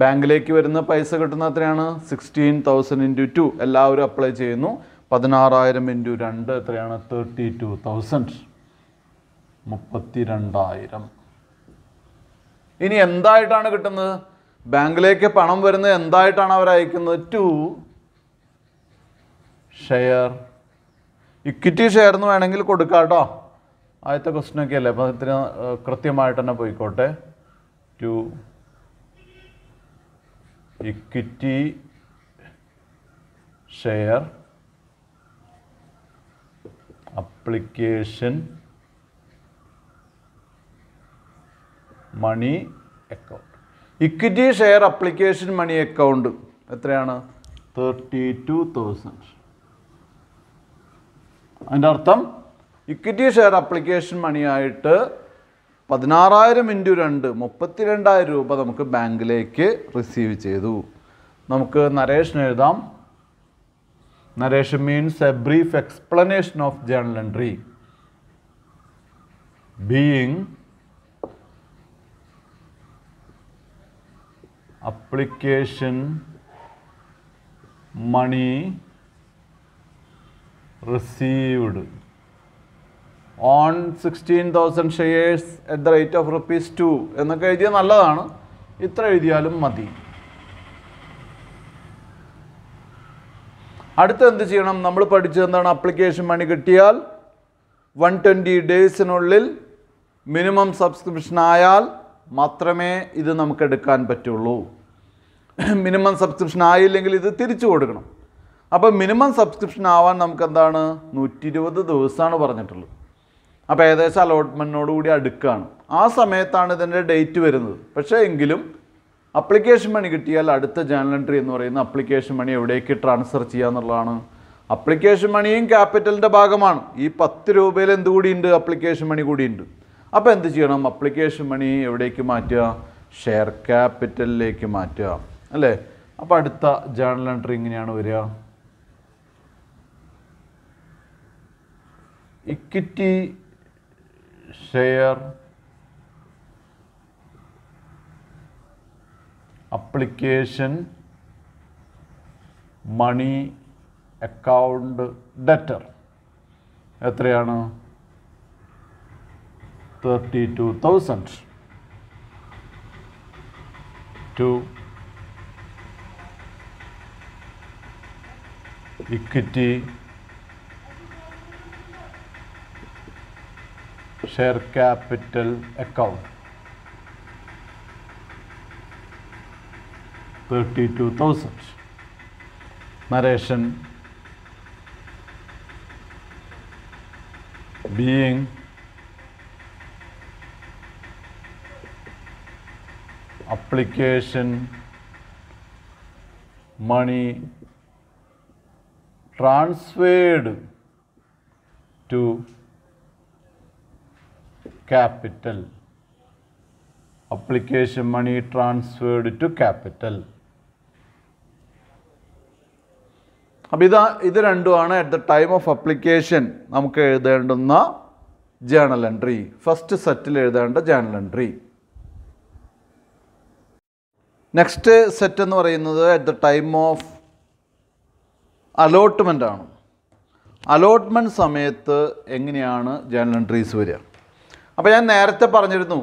ബാങ്കിലേക്ക് വരുന്ന പൈസ കിട്ടുന്ന എത്രയാണ് സിക്സ്റ്റീൻ തൗസൻഡ് ഇൻറ്റു ടു എല്ലാവരും അപ്ലൈ ചെയ്യുന്നു പതിനാറായിരം ഇൻറ്റു രണ്ട് എത്രയാണ് തേർട്ടി ടു തൗസൻഡ് മുപ്പത്തി രണ്ടായിരം ഇനി എന്തായിട്ടാണ് കിട്ടുന്നത് ബാങ്കിലേക്ക് പണം വരുന്നത് എന്തായിട്ടാണ് അവർ അയക്കുന്നത് ടു ഷെയർ ഇക്വിറ്റി ഷെയർ എന്ന് വേണമെങ്കിൽ കൊടുക്കാം കേട്ടോ ആദ്യത്തെ ക്വസ്റ്റ്യനൊക്കെ അല്ലേ അപ്പോൾ ഇത്തിരി കൃത്യമായിട്ട് തന്നെ പോയിക്കോട്ടെ to equity share application money account equity share application money account എത്രയാണ് തേർട്ടി ടു തൗസൻഡ് അതിൻ്റെ അർത്ഥം ഇക്വിറ്റി ഷെയർ അപ്ലിക്കേഷൻ മണിയായിട്ട് പതിനാറായിരം ഇൻറ്റു രണ്ട് മുപ്പത്തി രണ്ടായിരം രൂപ നമുക്ക് ബാങ്കിലേക്ക് റിസീവ് ചെയ്തു നമുക്ക് നരേഷിന് എഴുതാം narration means a brief explanation of journal entry being application money received on sixteen thousand shares at the rate of rupees two എന്നൊക്കെ എഴുതിയാൽ നല്ലതാണ് ഇത്ര എഴുതിയാലും മതി അടുത്ത എന്ത് ചെയ്യണം നമ്മൾ പഠിച്ചതെന്താണ് അപ്ലിക്കേഷൻ മണി കിട്ടിയാൽ വൺ ട്വൻറ്റി ഡേയ്സിനുള്ളിൽ മിനിമം സബ്സ്ക്രിപ്ഷൻ ആയാൽ മാത്രമേ ഇത് നമുക്ക് എടുക്കാൻ പറ്റുള്ളൂ മിനിമം സബ്സ്ക്രിപ്ഷൻ ആയില്ലെങ്കിൽ ഇത് തിരിച്ചു കൊടുക്കണം അപ്പോൾ മിനിമം സബ്സ്ക്രിപ്ഷൻ ആവാൻ നമുക്ക് എന്താണ് നൂറ്റി ഇരുപത് ദിവസമാണ് പറഞ്ഞിട്ടുള്ളത് അപ്പോൾ ഏകദേശം അലോട്ട്മെൻറ്റിനോടുകൂടി കൂടി അടുക്കുകയാണ് ആ സമയത്താണ് ഇതിൻ്റെ ഡേറ്റ് വരുന്നത് പക്ഷേ എങ്കിലും അപ്ലിക്കേഷൻ മണി കിട്ടിയാൽ അടുത്ത ജേണൽ എൻട്രി എന്ന് പറയുന്ന അപ്ലിക്കേഷൻ മണി എവിടേക്ക് ട്രാൻസ്ഫർ ചെയ്യാന്നുള്ളതാണ് അപ്ലിക്കേഷൻ മണിയും ക്യാപിറ്റലിൻ്റെ ഭാഗമാണ് ഈ പത്ത് രൂപയിൽ എന്ത് കൂടിയുണ്ട് അപ്ലിക്കേഷൻ മണി കൂടിയുണ്ട് അപ്പോൾ എന്ത് ചെയ്യണം അപ്ലിക്കേഷൻ മണി എവിടേക്ക് മാറ്റുക ഷെയർ ക്യാപിറ്റലിലേക്ക് മാറ്റുക അല്ലേ അപ്പോൾ അടുത്ത ജേണൽ എൻട്രി ഇങ്ങനെയാണ് വരിക equity share application money account debtor എത്രയാണ് 32000 to equity share capital account 32,000. Narration being application money transferred to capital application money transferred to capital അപ്പം ഇത് ഇത് രണ്ടുമാണ് at the time of application നമുക്ക് എഴുതേണ്ടുന്ന ജേണൽ എൻട്രി ഫസ്റ്റ് സെറ്റിൽ എഴുതേണ്ട journal entry next set എന്ന് പറയുന്നത് at the time of allotment ആണ് അലോട്ട്മെൻറ്റ് സമയത്ത് എങ്ങനെയാണ് ജേണൽ എൻട്രീസ് വരിക അപ്പോൾ ഞാൻ നേരത്തെ പറഞ്ഞിരുന്നു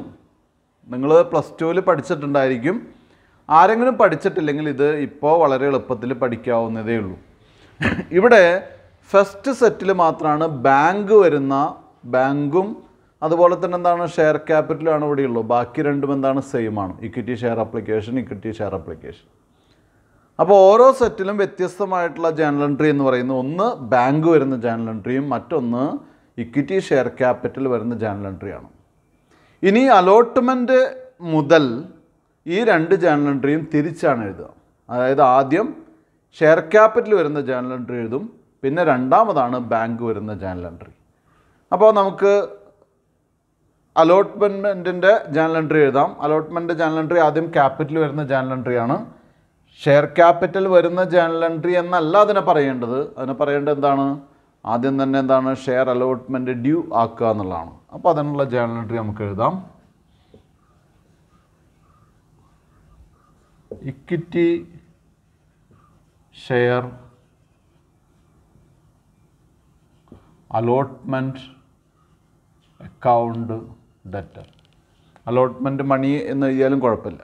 നിങ്ങൾ പ്ലസ് ടുവിൽ പഠിച്ചിട്ടുണ്ടായിരിക്കും ആരെങ്കിലും പഠിച്ചിട്ടില്ലെങ്കിൽ ഇത് ഇപ്പോൾ വളരെ എളുപ്പത്തിൽ പഠിക്കാവുന്നതേ ഉള്ളൂ ഇവിടെ ഫസ്റ്റ് സെറ്റിൽ മാത്രമാണ് ബാങ്ക് വരുന്ന ബാങ്കും അതുപോലെ തന്നെ എന്താണ് ഷെയർ ക്യാപിറ്റലാണ് ഇവിടെയുള്ളൂ ബാക്കി രണ്ടും എന്താണ് സെയിം ആണ് equity share application equity share application അപ്പോൾ ഓരോ സെറ്റിലും വ്യത്യസ്തമായിട്ടുള്ള ജേണൽ എൻട്രി എന്ന് പറയുന്നത് ഒന്ന് ബാങ്ക് വരുന്ന ജേണൽ എൻട്രിയും മറ്റൊന്ന് ഇക്വിറ്റി ഷെയർ ക്യാപിറ്റൽ വരുന്ന ജേണൽ എൻട്രിയാണ് ഇനി അലോട്ട്മെൻറ്റ് മുതൽ ഈ രണ്ട് ജേണൽ എൻട്രിയും തിരിച്ചാണ് എഴുതുക അതായത് ആദ്യം ഷെയർ ക്യാപിറ്റൽ വരുന്ന ജേണൽ എൻട്രി എഴുതും പിന്നെ രണ്ടാമതാണ് ബാങ്ക് വരുന്ന ജേണൽ എൻട്രി അപ്പോൾ നമുക്ക് അലോട്ട്മെൻറ്റിൻ്റെ ജേണൽ എൻട്രി എഴുതാം അലോട്ട്മെൻ്റ് ജേണൽ എൻട്രി ആദ്യം ക്യാപിറ്റൽ വരുന്ന ജേണൽ എൻട്രി ആണ് ഷെയർ ക്യാപിറ്റൽ വരുന്ന ജേണൽ എൻട്രി എന്നല്ല അതിനെ പറയേണ്ടത് അതിനെ പറയേണ്ടത് എന്താണ് ആദ്യം തന്നെ എന്താണ് ഷെയർ അലോട്ട്മെൻറ്റ് ഡ്യൂ ആക്കുക എന്നുള്ളതാണ് അപ്പോൾ അതിനുള്ള ജേണൽ എൻട്രി നമുക്ക് എഴുതാം equity share allotment account debtor allotment money എന്ന് എഴുതിയാലും കുഴപ്പമില്ല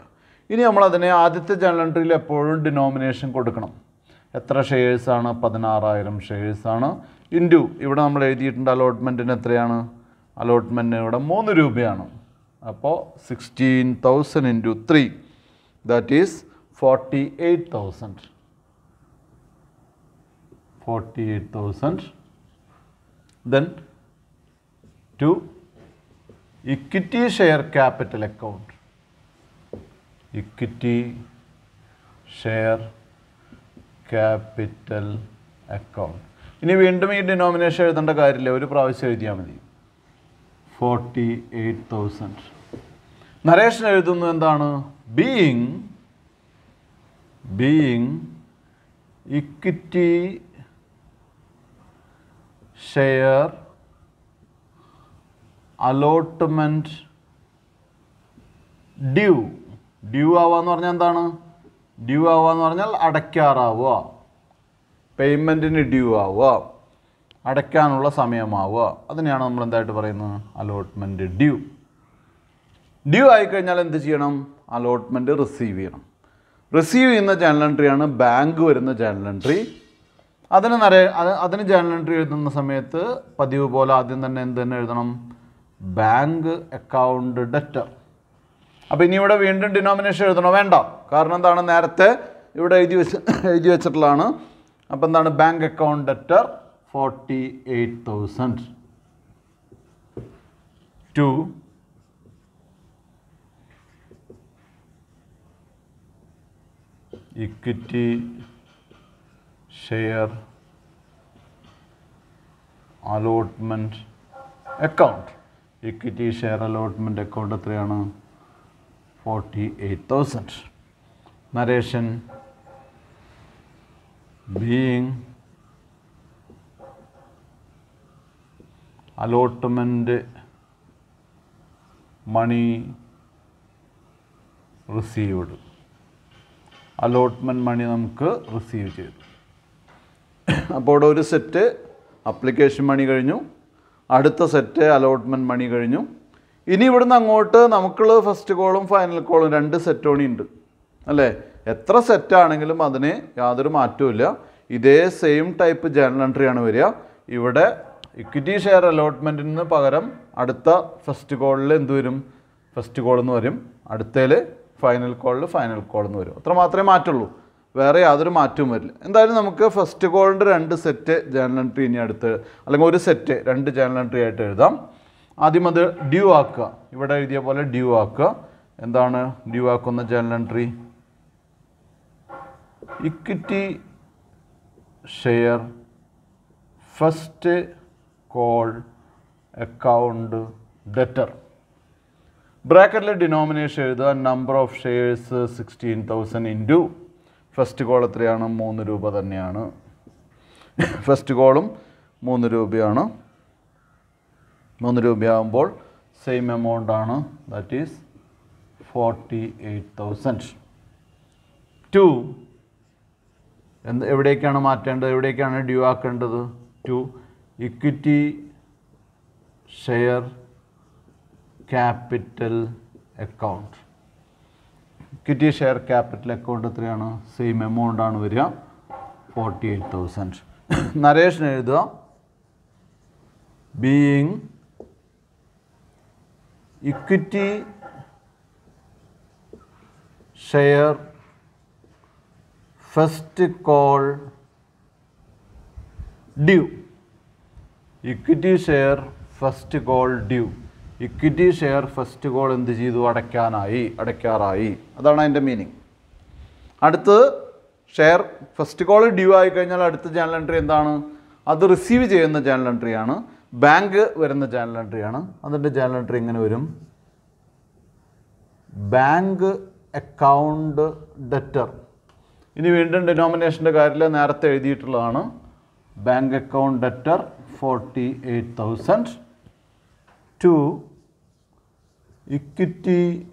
ഇനി നമ്മളതിനെ ആദ്യത്തെ ജനറൽ എൻട്രിയിൽ എപ്പോഴും ഡിനോമിനേഷൻ കൊടുക്കണം എത്ര ഷെയർസാണ് പതിനാറായിരം ഷെയർസാണ് ഇൻഡു ഇവിടെ നമ്മൾ എഴുതിയിട്ടുണ്ട് അലോട്ട്മെൻറ്റിന് എത്രയാണ് അലോട്ട്മെൻറ്റിന് ഇവിടെ മൂന്ന് രൂപയാണ് അപ്പോൾ sixteen thousand into three that is forty eight thousand 48,000. Then to equity share capital account. Equity share capital account. ഇനി വീണ്ടും ഈ ഡിനോമിനേഷൻ എഴുതേണ്ട കാര്യമില്ല ഒരു പ്രാവശ്യം എഴുതിയാൽ മതി ഫോർട്ടി എയ്റ്റ് തൗസൻഡ് നരേഷൻ എഴുതുന്നു എന്താണ് being being equity share allotment due due ആവാന്ന് പറഞ്ഞാൽ എന്താണ് ഡ്യൂ ആവാന്ന് പറഞ്ഞാൽ അടയ്ക്കാറാവുക പേയ്മെൻറ്റിന് ഡ്യൂ ആവുക അടയ്ക്കാനുള്ള സമയമാവുക അതിനെയാണ് നമ്മൾ എന്തായിട്ട് പറയുന്നത് അലോട്ട്മെൻറ്റ് ഡ്യൂ ഡ്യൂ ആയിക്കഴിഞ്ഞാൽ എന്ത് ചെയ്യണം അലോട്ട്മെൻറ്റ് റിസീവ് ചെയ്യണം റിസീവ് ചെയ്യുന്ന ജേണൽ എൻട്രിയാണ് ബാങ്ക് വരുന്ന ജേണൽ എൻട്രി അതിന് നരേ അതിന് ജേണൽ എൻട്രി എഴുതുന്ന സമയത്ത് പതിവ് പോലെ ആദ്യം തന്നെ എന്ത് തന്നെ എഴുതണം ബാങ്ക് അക്കൗണ്ട് ഡെറ്റർ അപ്പോൾ ഇനി ഇവിടെ വീണ്ടും ഡിനോമിനേഷൻ എഴുതണോ വേണ്ട കാരണം എന്താണ് നേരത്തെ ഇവിടെ എഴുതി വെച്ച് എഴുതി വെച്ചിട്ടുള്ളതാണ് അപ്പോൾ എന്താണ് bank account debtor forty eight thousand to equity share allotment account equity share allotment account എത്രയാണ് forty eight thousand narration being allotment money received allotment money നമുക്ക് റിസീവ് ചെയ്തു അപ്പോൾ ഇവിടെ ഒരു സെറ്റ് അപ്ലിക്കേഷൻ മണി കഴിഞ്ഞു അടുത്ത സെറ്റ് അലോട്ട്മെൻറ്റ് മണി കഴിഞ്ഞു ഇനി ഇവിടുന്ന് അങ്ങോട്ട് നമുക്കുള്ള ഫസ്റ്റ് കോളും ഫൈനൽ കോളും രണ്ട് സെറ്റോണി ഉണ്ട് അല്ലേ എത്ര സെറ്റാണെങ്കിലും അതിന് യാതൊരു മാറ്റവും ഇതേ സെയിം ടൈപ്പ് ജേണൽ എൻട്രി ആണ് വരിക ഇവിടെ ഇക്വിറ്റി ഷെയർ അലോട്ട്മെൻറ്റിന് പകരം അടുത്ത ഫസ്റ്റ് കോളിൽ എന്ത് വരും ഫസ്റ്റ് കോൾ എന്ന് വരും അടുത്തതിൽ ഫൈനൽ കോളിൽ ഫൈനൽ കോൾ എന്ന് വരും അത്ര മാത്രമേ മാറ്റുള്ളൂ വേറെ യാതൊരു മാറ്റവും വരില്ല എന്തായാലും നമുക്ക് ഫസ്റ്റ് കോളിൻ്റെ രണ്ട് സെറ്റ് ജേണൽ എൻട്രി ഇനി അടുത്ത് അല്ലെങ്കിൽ ഒരു സെറ്റ് രണ്ട് ജേണൽ എൻട്രി ആയിട്ട് എഴുതാം ആദ്യം അത് ഡ്യൂ ആക്കുക ഇവിടെ എഴുതിയ പോലെ ഡ്യൂ ആക്കുക എന്താണ് ഡ്യൂ ആക്കുന്ന journal entry equity share first call account debtor ബ്രാക്കറ്റിലെ ഡിനോമിനേഷൻ എഴുതുക number of shares sixteen thousand into first call എത്രയാണ് മൂന്ന് രൂപ തന്നെയാണ് ഫസ്റ്റ് കോളും മൂന്ന് രൂപയാണ് മൂന്ന് രൂപയാകുമ്പോൾ സെയിം എമൗണ്ട് ആണ് that is forty eight thousand to എന്ത് എവിടേക്കാണ് മാറ്റേണ്ടത് എവിടേക്കാണ് ഡ്യൂ ആക്കേണ്ടത് to equity share capital account equity share capital account triana, same amount on Virya, 48,000. Narration is being equity share first call due. Equity share first call due. Equity share first call എന്ത് ചെയ്തു അടയ്ക്കാനായി അടയ്ക്കാറായി അതാണ് അതിൻ്റെ meaning അടുത്ത് share first call due ആയി കഴിഞ്ഞാൽ അടുത്ത channel entry എന്താണ് അത് റിസീവ് ചെയ്യുന്ന ചാനൽ എൻട്രിയാണ് ബാങ്ക് വരുന്ന ചാനൽ എൻട്രിയാണ് അതിൻ്റെ ചാനൽ എൻട്രി ഇങ്ങനെ വരും ബാങ്ക് അക്കൗണ്ട് ഡെറ്റർ ഇനി വീണ്ടും ഡിനോമിനേഷൻ്റെ കാര്യത്തിൽ നേരത്തെ എഴുതിയിട്ടുള്ളതാണ് bank account debtor forty eight thousand to equity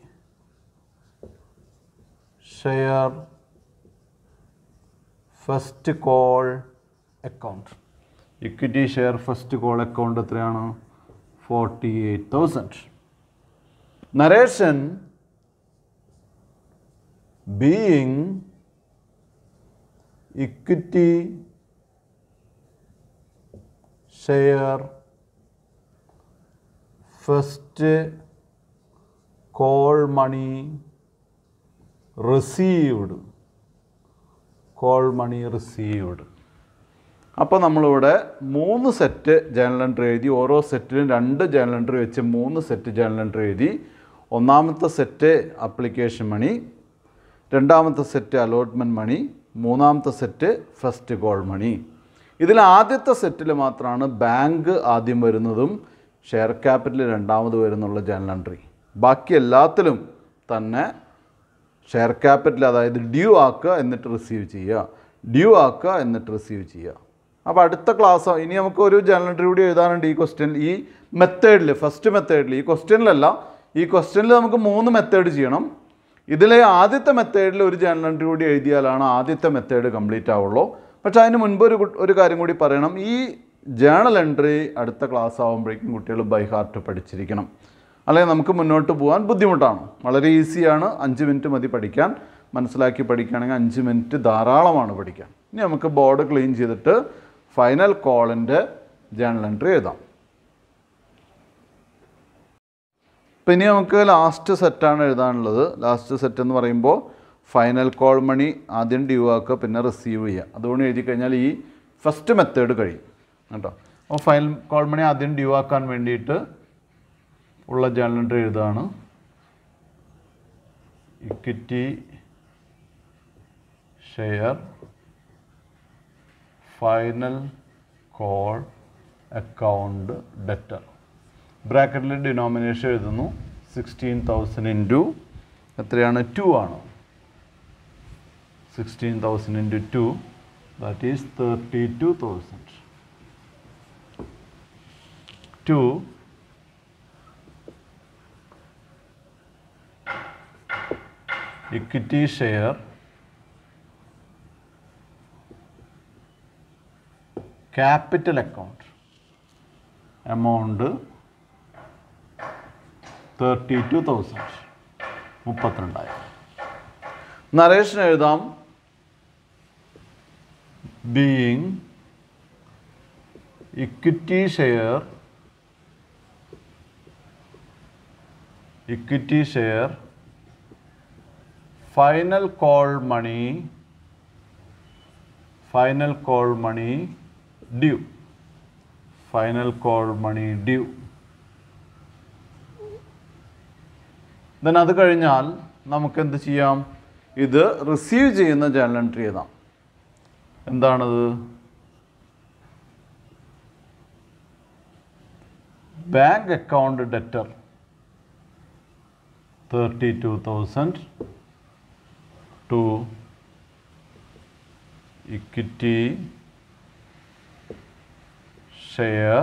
share first call account. Equity share first call account 48,000. Narration being equity share first call money received call money received അപ്പോൾ നമ്മളിവിടെ മൂന്ന് set journal entry എഴുതി ഓരോ സെറ്റിലും രണ്ട് journal entry വെച്ച് മൂന്ന് set journal entry എഴുതി ഒന്നാമത്തെ സെറ്റ് അപ്ലിക്കേഷൻ മണി രണ്ടാമത്തെ സെറ്റ് അലോട്ട്മെൻറ്റ് മണി മൂന്നാമത്തെ സെറ്റ് ഫസ്റ്റ് കോൾ മണി ഇതിൽ ആദ്യത്തെ സെറ്റിൽ മാത്രമാണ് ബാങ്ക് ആദ്യം വരുന്നതും ഷെയർ ക്യാപിറ്റൽ രണ്ടാമത് വരുന്നുള്ള ജേണൽ എൻട്രി ബാക്കി എല്ലാത്തിലും തന്നെ ഷെയർ ക്യാപിറ്റൽ അതായത് ഡ്യൂ ആക്കുക എന്നിട്ട് റിസീവ് ചെയ്യുക ഡ്യൂ ആക്കുക എന്നിട്ട് റിസീവ് ചെയ്യുക അപ്പോൾ അടുത്ത ക്ലാസ് ഇനി നമുക്ക് ഒരു ജനറൽ റിവ്യൂ എഴുതാനുണ്ട് ഈ ക്വസ്റ്റ്യൻ ഈ മെത്തേഡിൽ ഫസ്റ്റ് മെത്തേഡിൽ ഈ ക്വസ്റ്റ്യനിലല്ല ഈ ക്വസ്റ്റ്യനിൽ നമുക്ക് മൂന്ന് മെത്തേഡ് ചെയ്യണം ഇതിലെ ആദ്യത്തെ മെത്തേഡിൽ ഒരു ജനറൽ എൻട്രി കൂടി എഴുതിയാലാണ് ആദ്യത്തെ മെത്തേഡ് കംപ്ലീറ്റ് ആവുള്ളൂ പക്ഷേ അതിന് മുൻപ് ഒരു ഒരു കാര്യം കൂടി പറയണം ഈ ജേണൽ എൻട്രി അടുത്ത ക്ലാസ് ആകുമ്പോഴേക്കും കുട്ടികൾ ബൈ ഹാർട്ട് പഠിച്ചിരിക്കണം അല്ലെങ്കിൽ നമുക്ക് മുന്നോട്ട് പോകാൻ ബുദ്ധിമുട്ടാണ് വളരെ ഈസിയാണ് അഞ്ച് മിനിറ്റ് മതി പഠിക്കാൻ മനസ്സിലാക്കി പഠിക്കുകയാണെങ്കിൽ അഞ്ച് മിനിറ്റ് ധാരാളമാണ് പഠിക്കാൻ ഇനി നമുക്ക് ബോർഡ് ക്ലീൻ ചെയ്തിട്ട് ഫൈനൽ കോളിൻ്റെ ജേണൽ എൻട്രി എഴുതാം ഇപ്പം ഇനി നമുക്ക് ലാസ്റ്റ് സെറ്റാണ് എഴുതാനുള്ളത് ലാസ്റ്റ് സെറ്റ് എന്ന് പറയുമ്പോൾ ഫൈനൽ കോൾ മണി ആദ്യം ഡ്യൂ ആക്കുക പിന്നെ റിസീവ് ചെയ്യുക അതുകൊണ്ട് എഴുതി കഴിഞ്ഞാൽ ഈ ഫസ്റ്റ് മെത്തേഡ് കഴിയും കേട്ടോ അപ്പോൾ ഫൈനൽ കോൾ മണി ആദ്യം ഡ്യൂ ആക്കാൻ വേണ്ടിയിട്ട് ഉള്ള ജേണൽ എൻട്രി എഴുതാണ് equity share final call account debtor ബ്രാക്കറ്റിൽ ഡിനോമിനേഷൻ എഴുതുന്നു സിക്സ്റ്റീൻ തൗസൻഡ് ഇൻറ്റു എത്രയാണ് ടു ആണ് sixteen thousand into two that is thirty two thousand to equity share capital account amount thirty two thousand മുപ്പത്തിരണ്ടായിരം narration എഴുതാം being equity share equity share final call money final call money due final call money due then അത് കഴിഞ്ഞാൽ എന്ത് ചെയ്യാം ഇത് receive ചെയ്യുന്ന journal entry എഴുതാം എന്താണത് bank account debtor thirty two thousand to equity share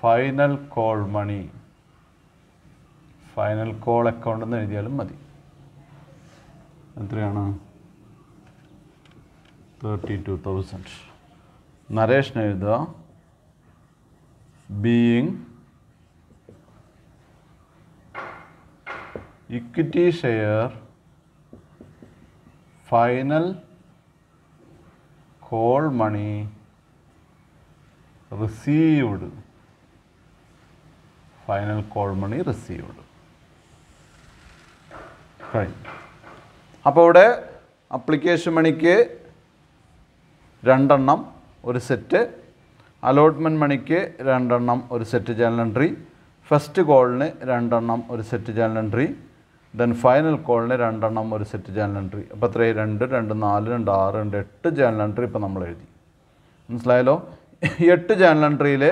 final call money final call account എന്ന് എഴുതിയാലും മതി എത്രയാണ് തേർട്ടി ടു തൗസൻഡ് നരേഷൻ എഴുതുക being equity share final call money received final call money received കഴിഞ്ഞു അപ്പോൾ ഇവിടെ അപ്ലിക്കേഷൻ മണിക്ക് രണ്ടെണ്ണം ഒരു സെറ്റ് അലോട്ട്മെൻറ്റ് മണിക്ക് രണ്ടെണ്ണം ഒരു സെറ്റ് ജനൽ എൻട്രി ഫസ്റ്റ് കോളിന് രണ്ടെണ്ണം ഒരു സെറ്റ് ജനൽ എൻട്രി ദെൻ ഫൈനൽ കോളിന് രണ്ടെണ്ണം ഒരു സെറ്റ് ചാനൽ എൻട്രി അപ്പോൾ അത്രയും രണ്ട് രണ്ട് നാല് രണ്ട് ആറ് രണ്ട് എട്ട് ചാനൽ എൻട്രി ഇപ്പോൾ നമ്മൾ എഴുതി മനസ്സിലായല്ലോ എട്ട് ചാനൽ എൻട്രിയിൽ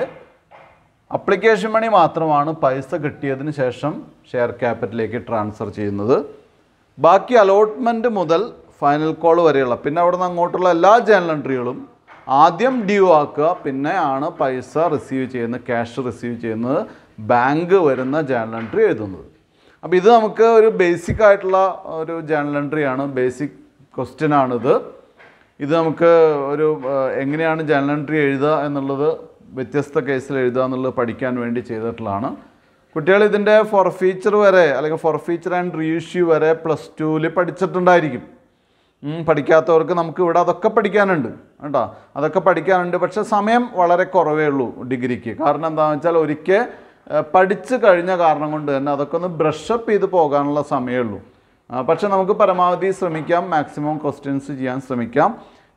അപ്ലിക്കേഷൻ മണി മാത്രമാണ് പൈസ കിട്ടിയതിന് ശേഷം ഷെയർ ക്യാപിറ്റലിലേക്ക് ട്രാൻസ്ഫർ ചെയ്യുന്നത് ബാക്കി അലോട്ട്മെൻറ്റ് മുതൽ ഫൈനൽ കോൾ വരെയുള്ള പിന്നെ അവിടെ നിന്ന് അങ്ങോട്ടുള്ള എല്ലാ ചാനൽ എൻട്രികളും ആദ്യം ഡ്യൂ ആക്കുക പിന്നെ ആണ് പൈസ റിസീവ് ചെയ്യുന്നത് ക്യാഷ് റിസീവ് ചെയ്യുന്നത് ബാങ്ക് വരുന്ന ജേണൽ എൻട്രി എഴുതുന്നത് അപ്പോൾ ഇത് നമുക്ക് ഒരു ബേസിക് ആയിട്ടുള്ള ഒരു ജേണൽ എൻട്രി ആണ് ബേസിക് ക്വസ്റ്റ്യൻ ആണിത് ഇത് നമുക്ക് ഒരു എങ്ങനെയാണ് ജേണൽ എൻട്രി എഴുതുക എന്നുള്ളത് വ്യത്യസ്ത കേസിൽ എഴുതുക എന്നുള്ളത് പഠിക്കാൻ വേണ്ടി ചെയ്തിട്ടുള്ളതാണ് കുട്ടികൾ ഇതിൻ്റെ ഫോർ ഫീച്ചർ വരെ അല്ലെങ്കിൽ ഫോർ ഫീച്ചർ ആൻഡ് റീഇഷ്യൂ വരെ പ്ലസ് ടുവിൽ പഠിച്ചിട്ടുണ്ടായിരിക്കും പഠിക്കാത്തവർക്ക് നമുക്ക് ഇവിടെ അതൊക്കെ പഠിക്കാനുണ്ട് കേട്ടോ അതൊക്കെ പഠിക്കാനുണ്ട് പക്ഷേ സമയം വളരെ കുറവേ ഉള്ളൂ ഡിഗ്രിക്ക് കാരണം എന്താണെന്ന് വെച്ചാൽ ഒരിക്കൽ പഠിച്ചു കഴിഞ്ഞ കാരണം കൊണ്ട് തന്നെ അതൊക്കെ ഒന്ന് ബ്രഷപ്പ് ചെയ്ത് പോകാനുള്ള സമയമുള്ളൂ പക്ഷെ നമുക്ക് പരമാവധി ശ്രമിക്കാം മാക്സിമം ക്വസ്റ്റ്യൻസ് ചെയ്യാൻ ശ്രമിക്കാം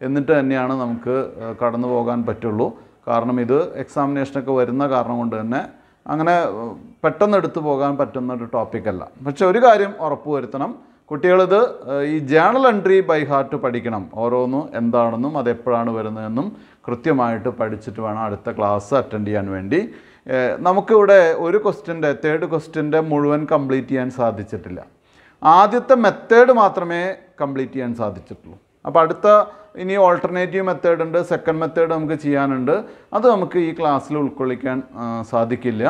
എന്നിട്ട് തന്നെയാണ് നമുക്ക് കടന്നു പോകാൻ പറ്റുള്ളൂ കാരണം ഇത് എക്സാമിനേഷനൊക്കെ വരുന്ന കാരണം കൊണ്ട് തന്നെ അങ്ങനെ പെട്ടെന്ന് എടുത്തു പോകാൻ പറ്റുന്ന ഒരു ടോപ്പിക്കല്ല പക്ഷെ ഒരു കാര്യം ഉറപ്പുവരുത്തണം കുട്ടികളിത് ഈ ജേണൽ എൻട്രി ബൈ ഹാർട്ട് പഠിക്കണം ഓരോന്നും എന്താണെന്നും അതെപ്പോഴാണ് വരുന്നതെന്നും കൃത്യമായിട്ട് പഠിച്ചിട്ട് വേണം അടുത്ത ക്ലാസ് അറ്റൻഡ് ചെയ്യാൻ വേണ്ടി നമുക്കിവിടെ ഒരു ക്വസ്റ്റ്യൻ്റെ തേർഡ് ക്വസ്റ്റ്യൻ്റെ മുഴുവൻ കംപ്ലീറ്റ് ചെയ്യാൻ സാധിച്ചിട്ടില്ല ആദ്യത്തെ മെത്തേഡ് മാത്രമേ കംപ്ലീറ്റ് ചെയ്യാൻ സാധിച്ചിട്ടുള്ളൂ അപ്പോൾ അടുത്ത ഇനി ഓൾട്ടർനേറ്റീവ് മെത്തേഡ് ഉണ്ട് സെക്കൻഡ് മെത്തേഡ് നമുക്ക് ചെയ്യാനുണ്ട് അത് നമുക്ക് ഈ ക്ലാസ്സിൽ ഉൾക്കൊള്ളിക്കാൻ സാധിക്കില്ല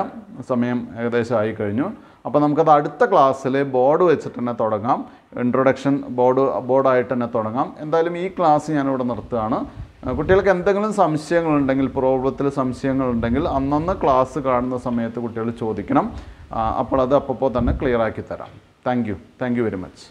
സമയം ഏകദേശം ആയി കഴിഞ്ഞു അപ്പോൾ നമുക്കത് അടുത്ത ക്ലാസ്സിൽ ബോർഡ് വെച്ചിട്ട് തന്നെ തുടങ്ങാം ഇൻട്രൊഡക്ഷൻ ബോർഡ് ബോർഡായിട്ട് തന്നെ തുടങ്ങാം എന്തായാലും ഈ ക്ലാസ് ഞാനിവിടെ നിർത്തുകയാണ് കുട്ടികൾക്ക് എന്തെങ്കിലും സംശയങ്ങളുണ്ടെങ്കിൽ പ്രോബ്ലത്തിൽ സംശയങ്ങളുണ്ടെങ്കിൽ അന്നന്ന് ക്ലാസ് കാണുന്ന സമയത്ത് കുട്ടികൾ ചോദിക്കണം അപ്പോൾ അത് അപ്പോൾ തന്നെ ക്ലിയർ ആക്കി തരാം thank you thank you very much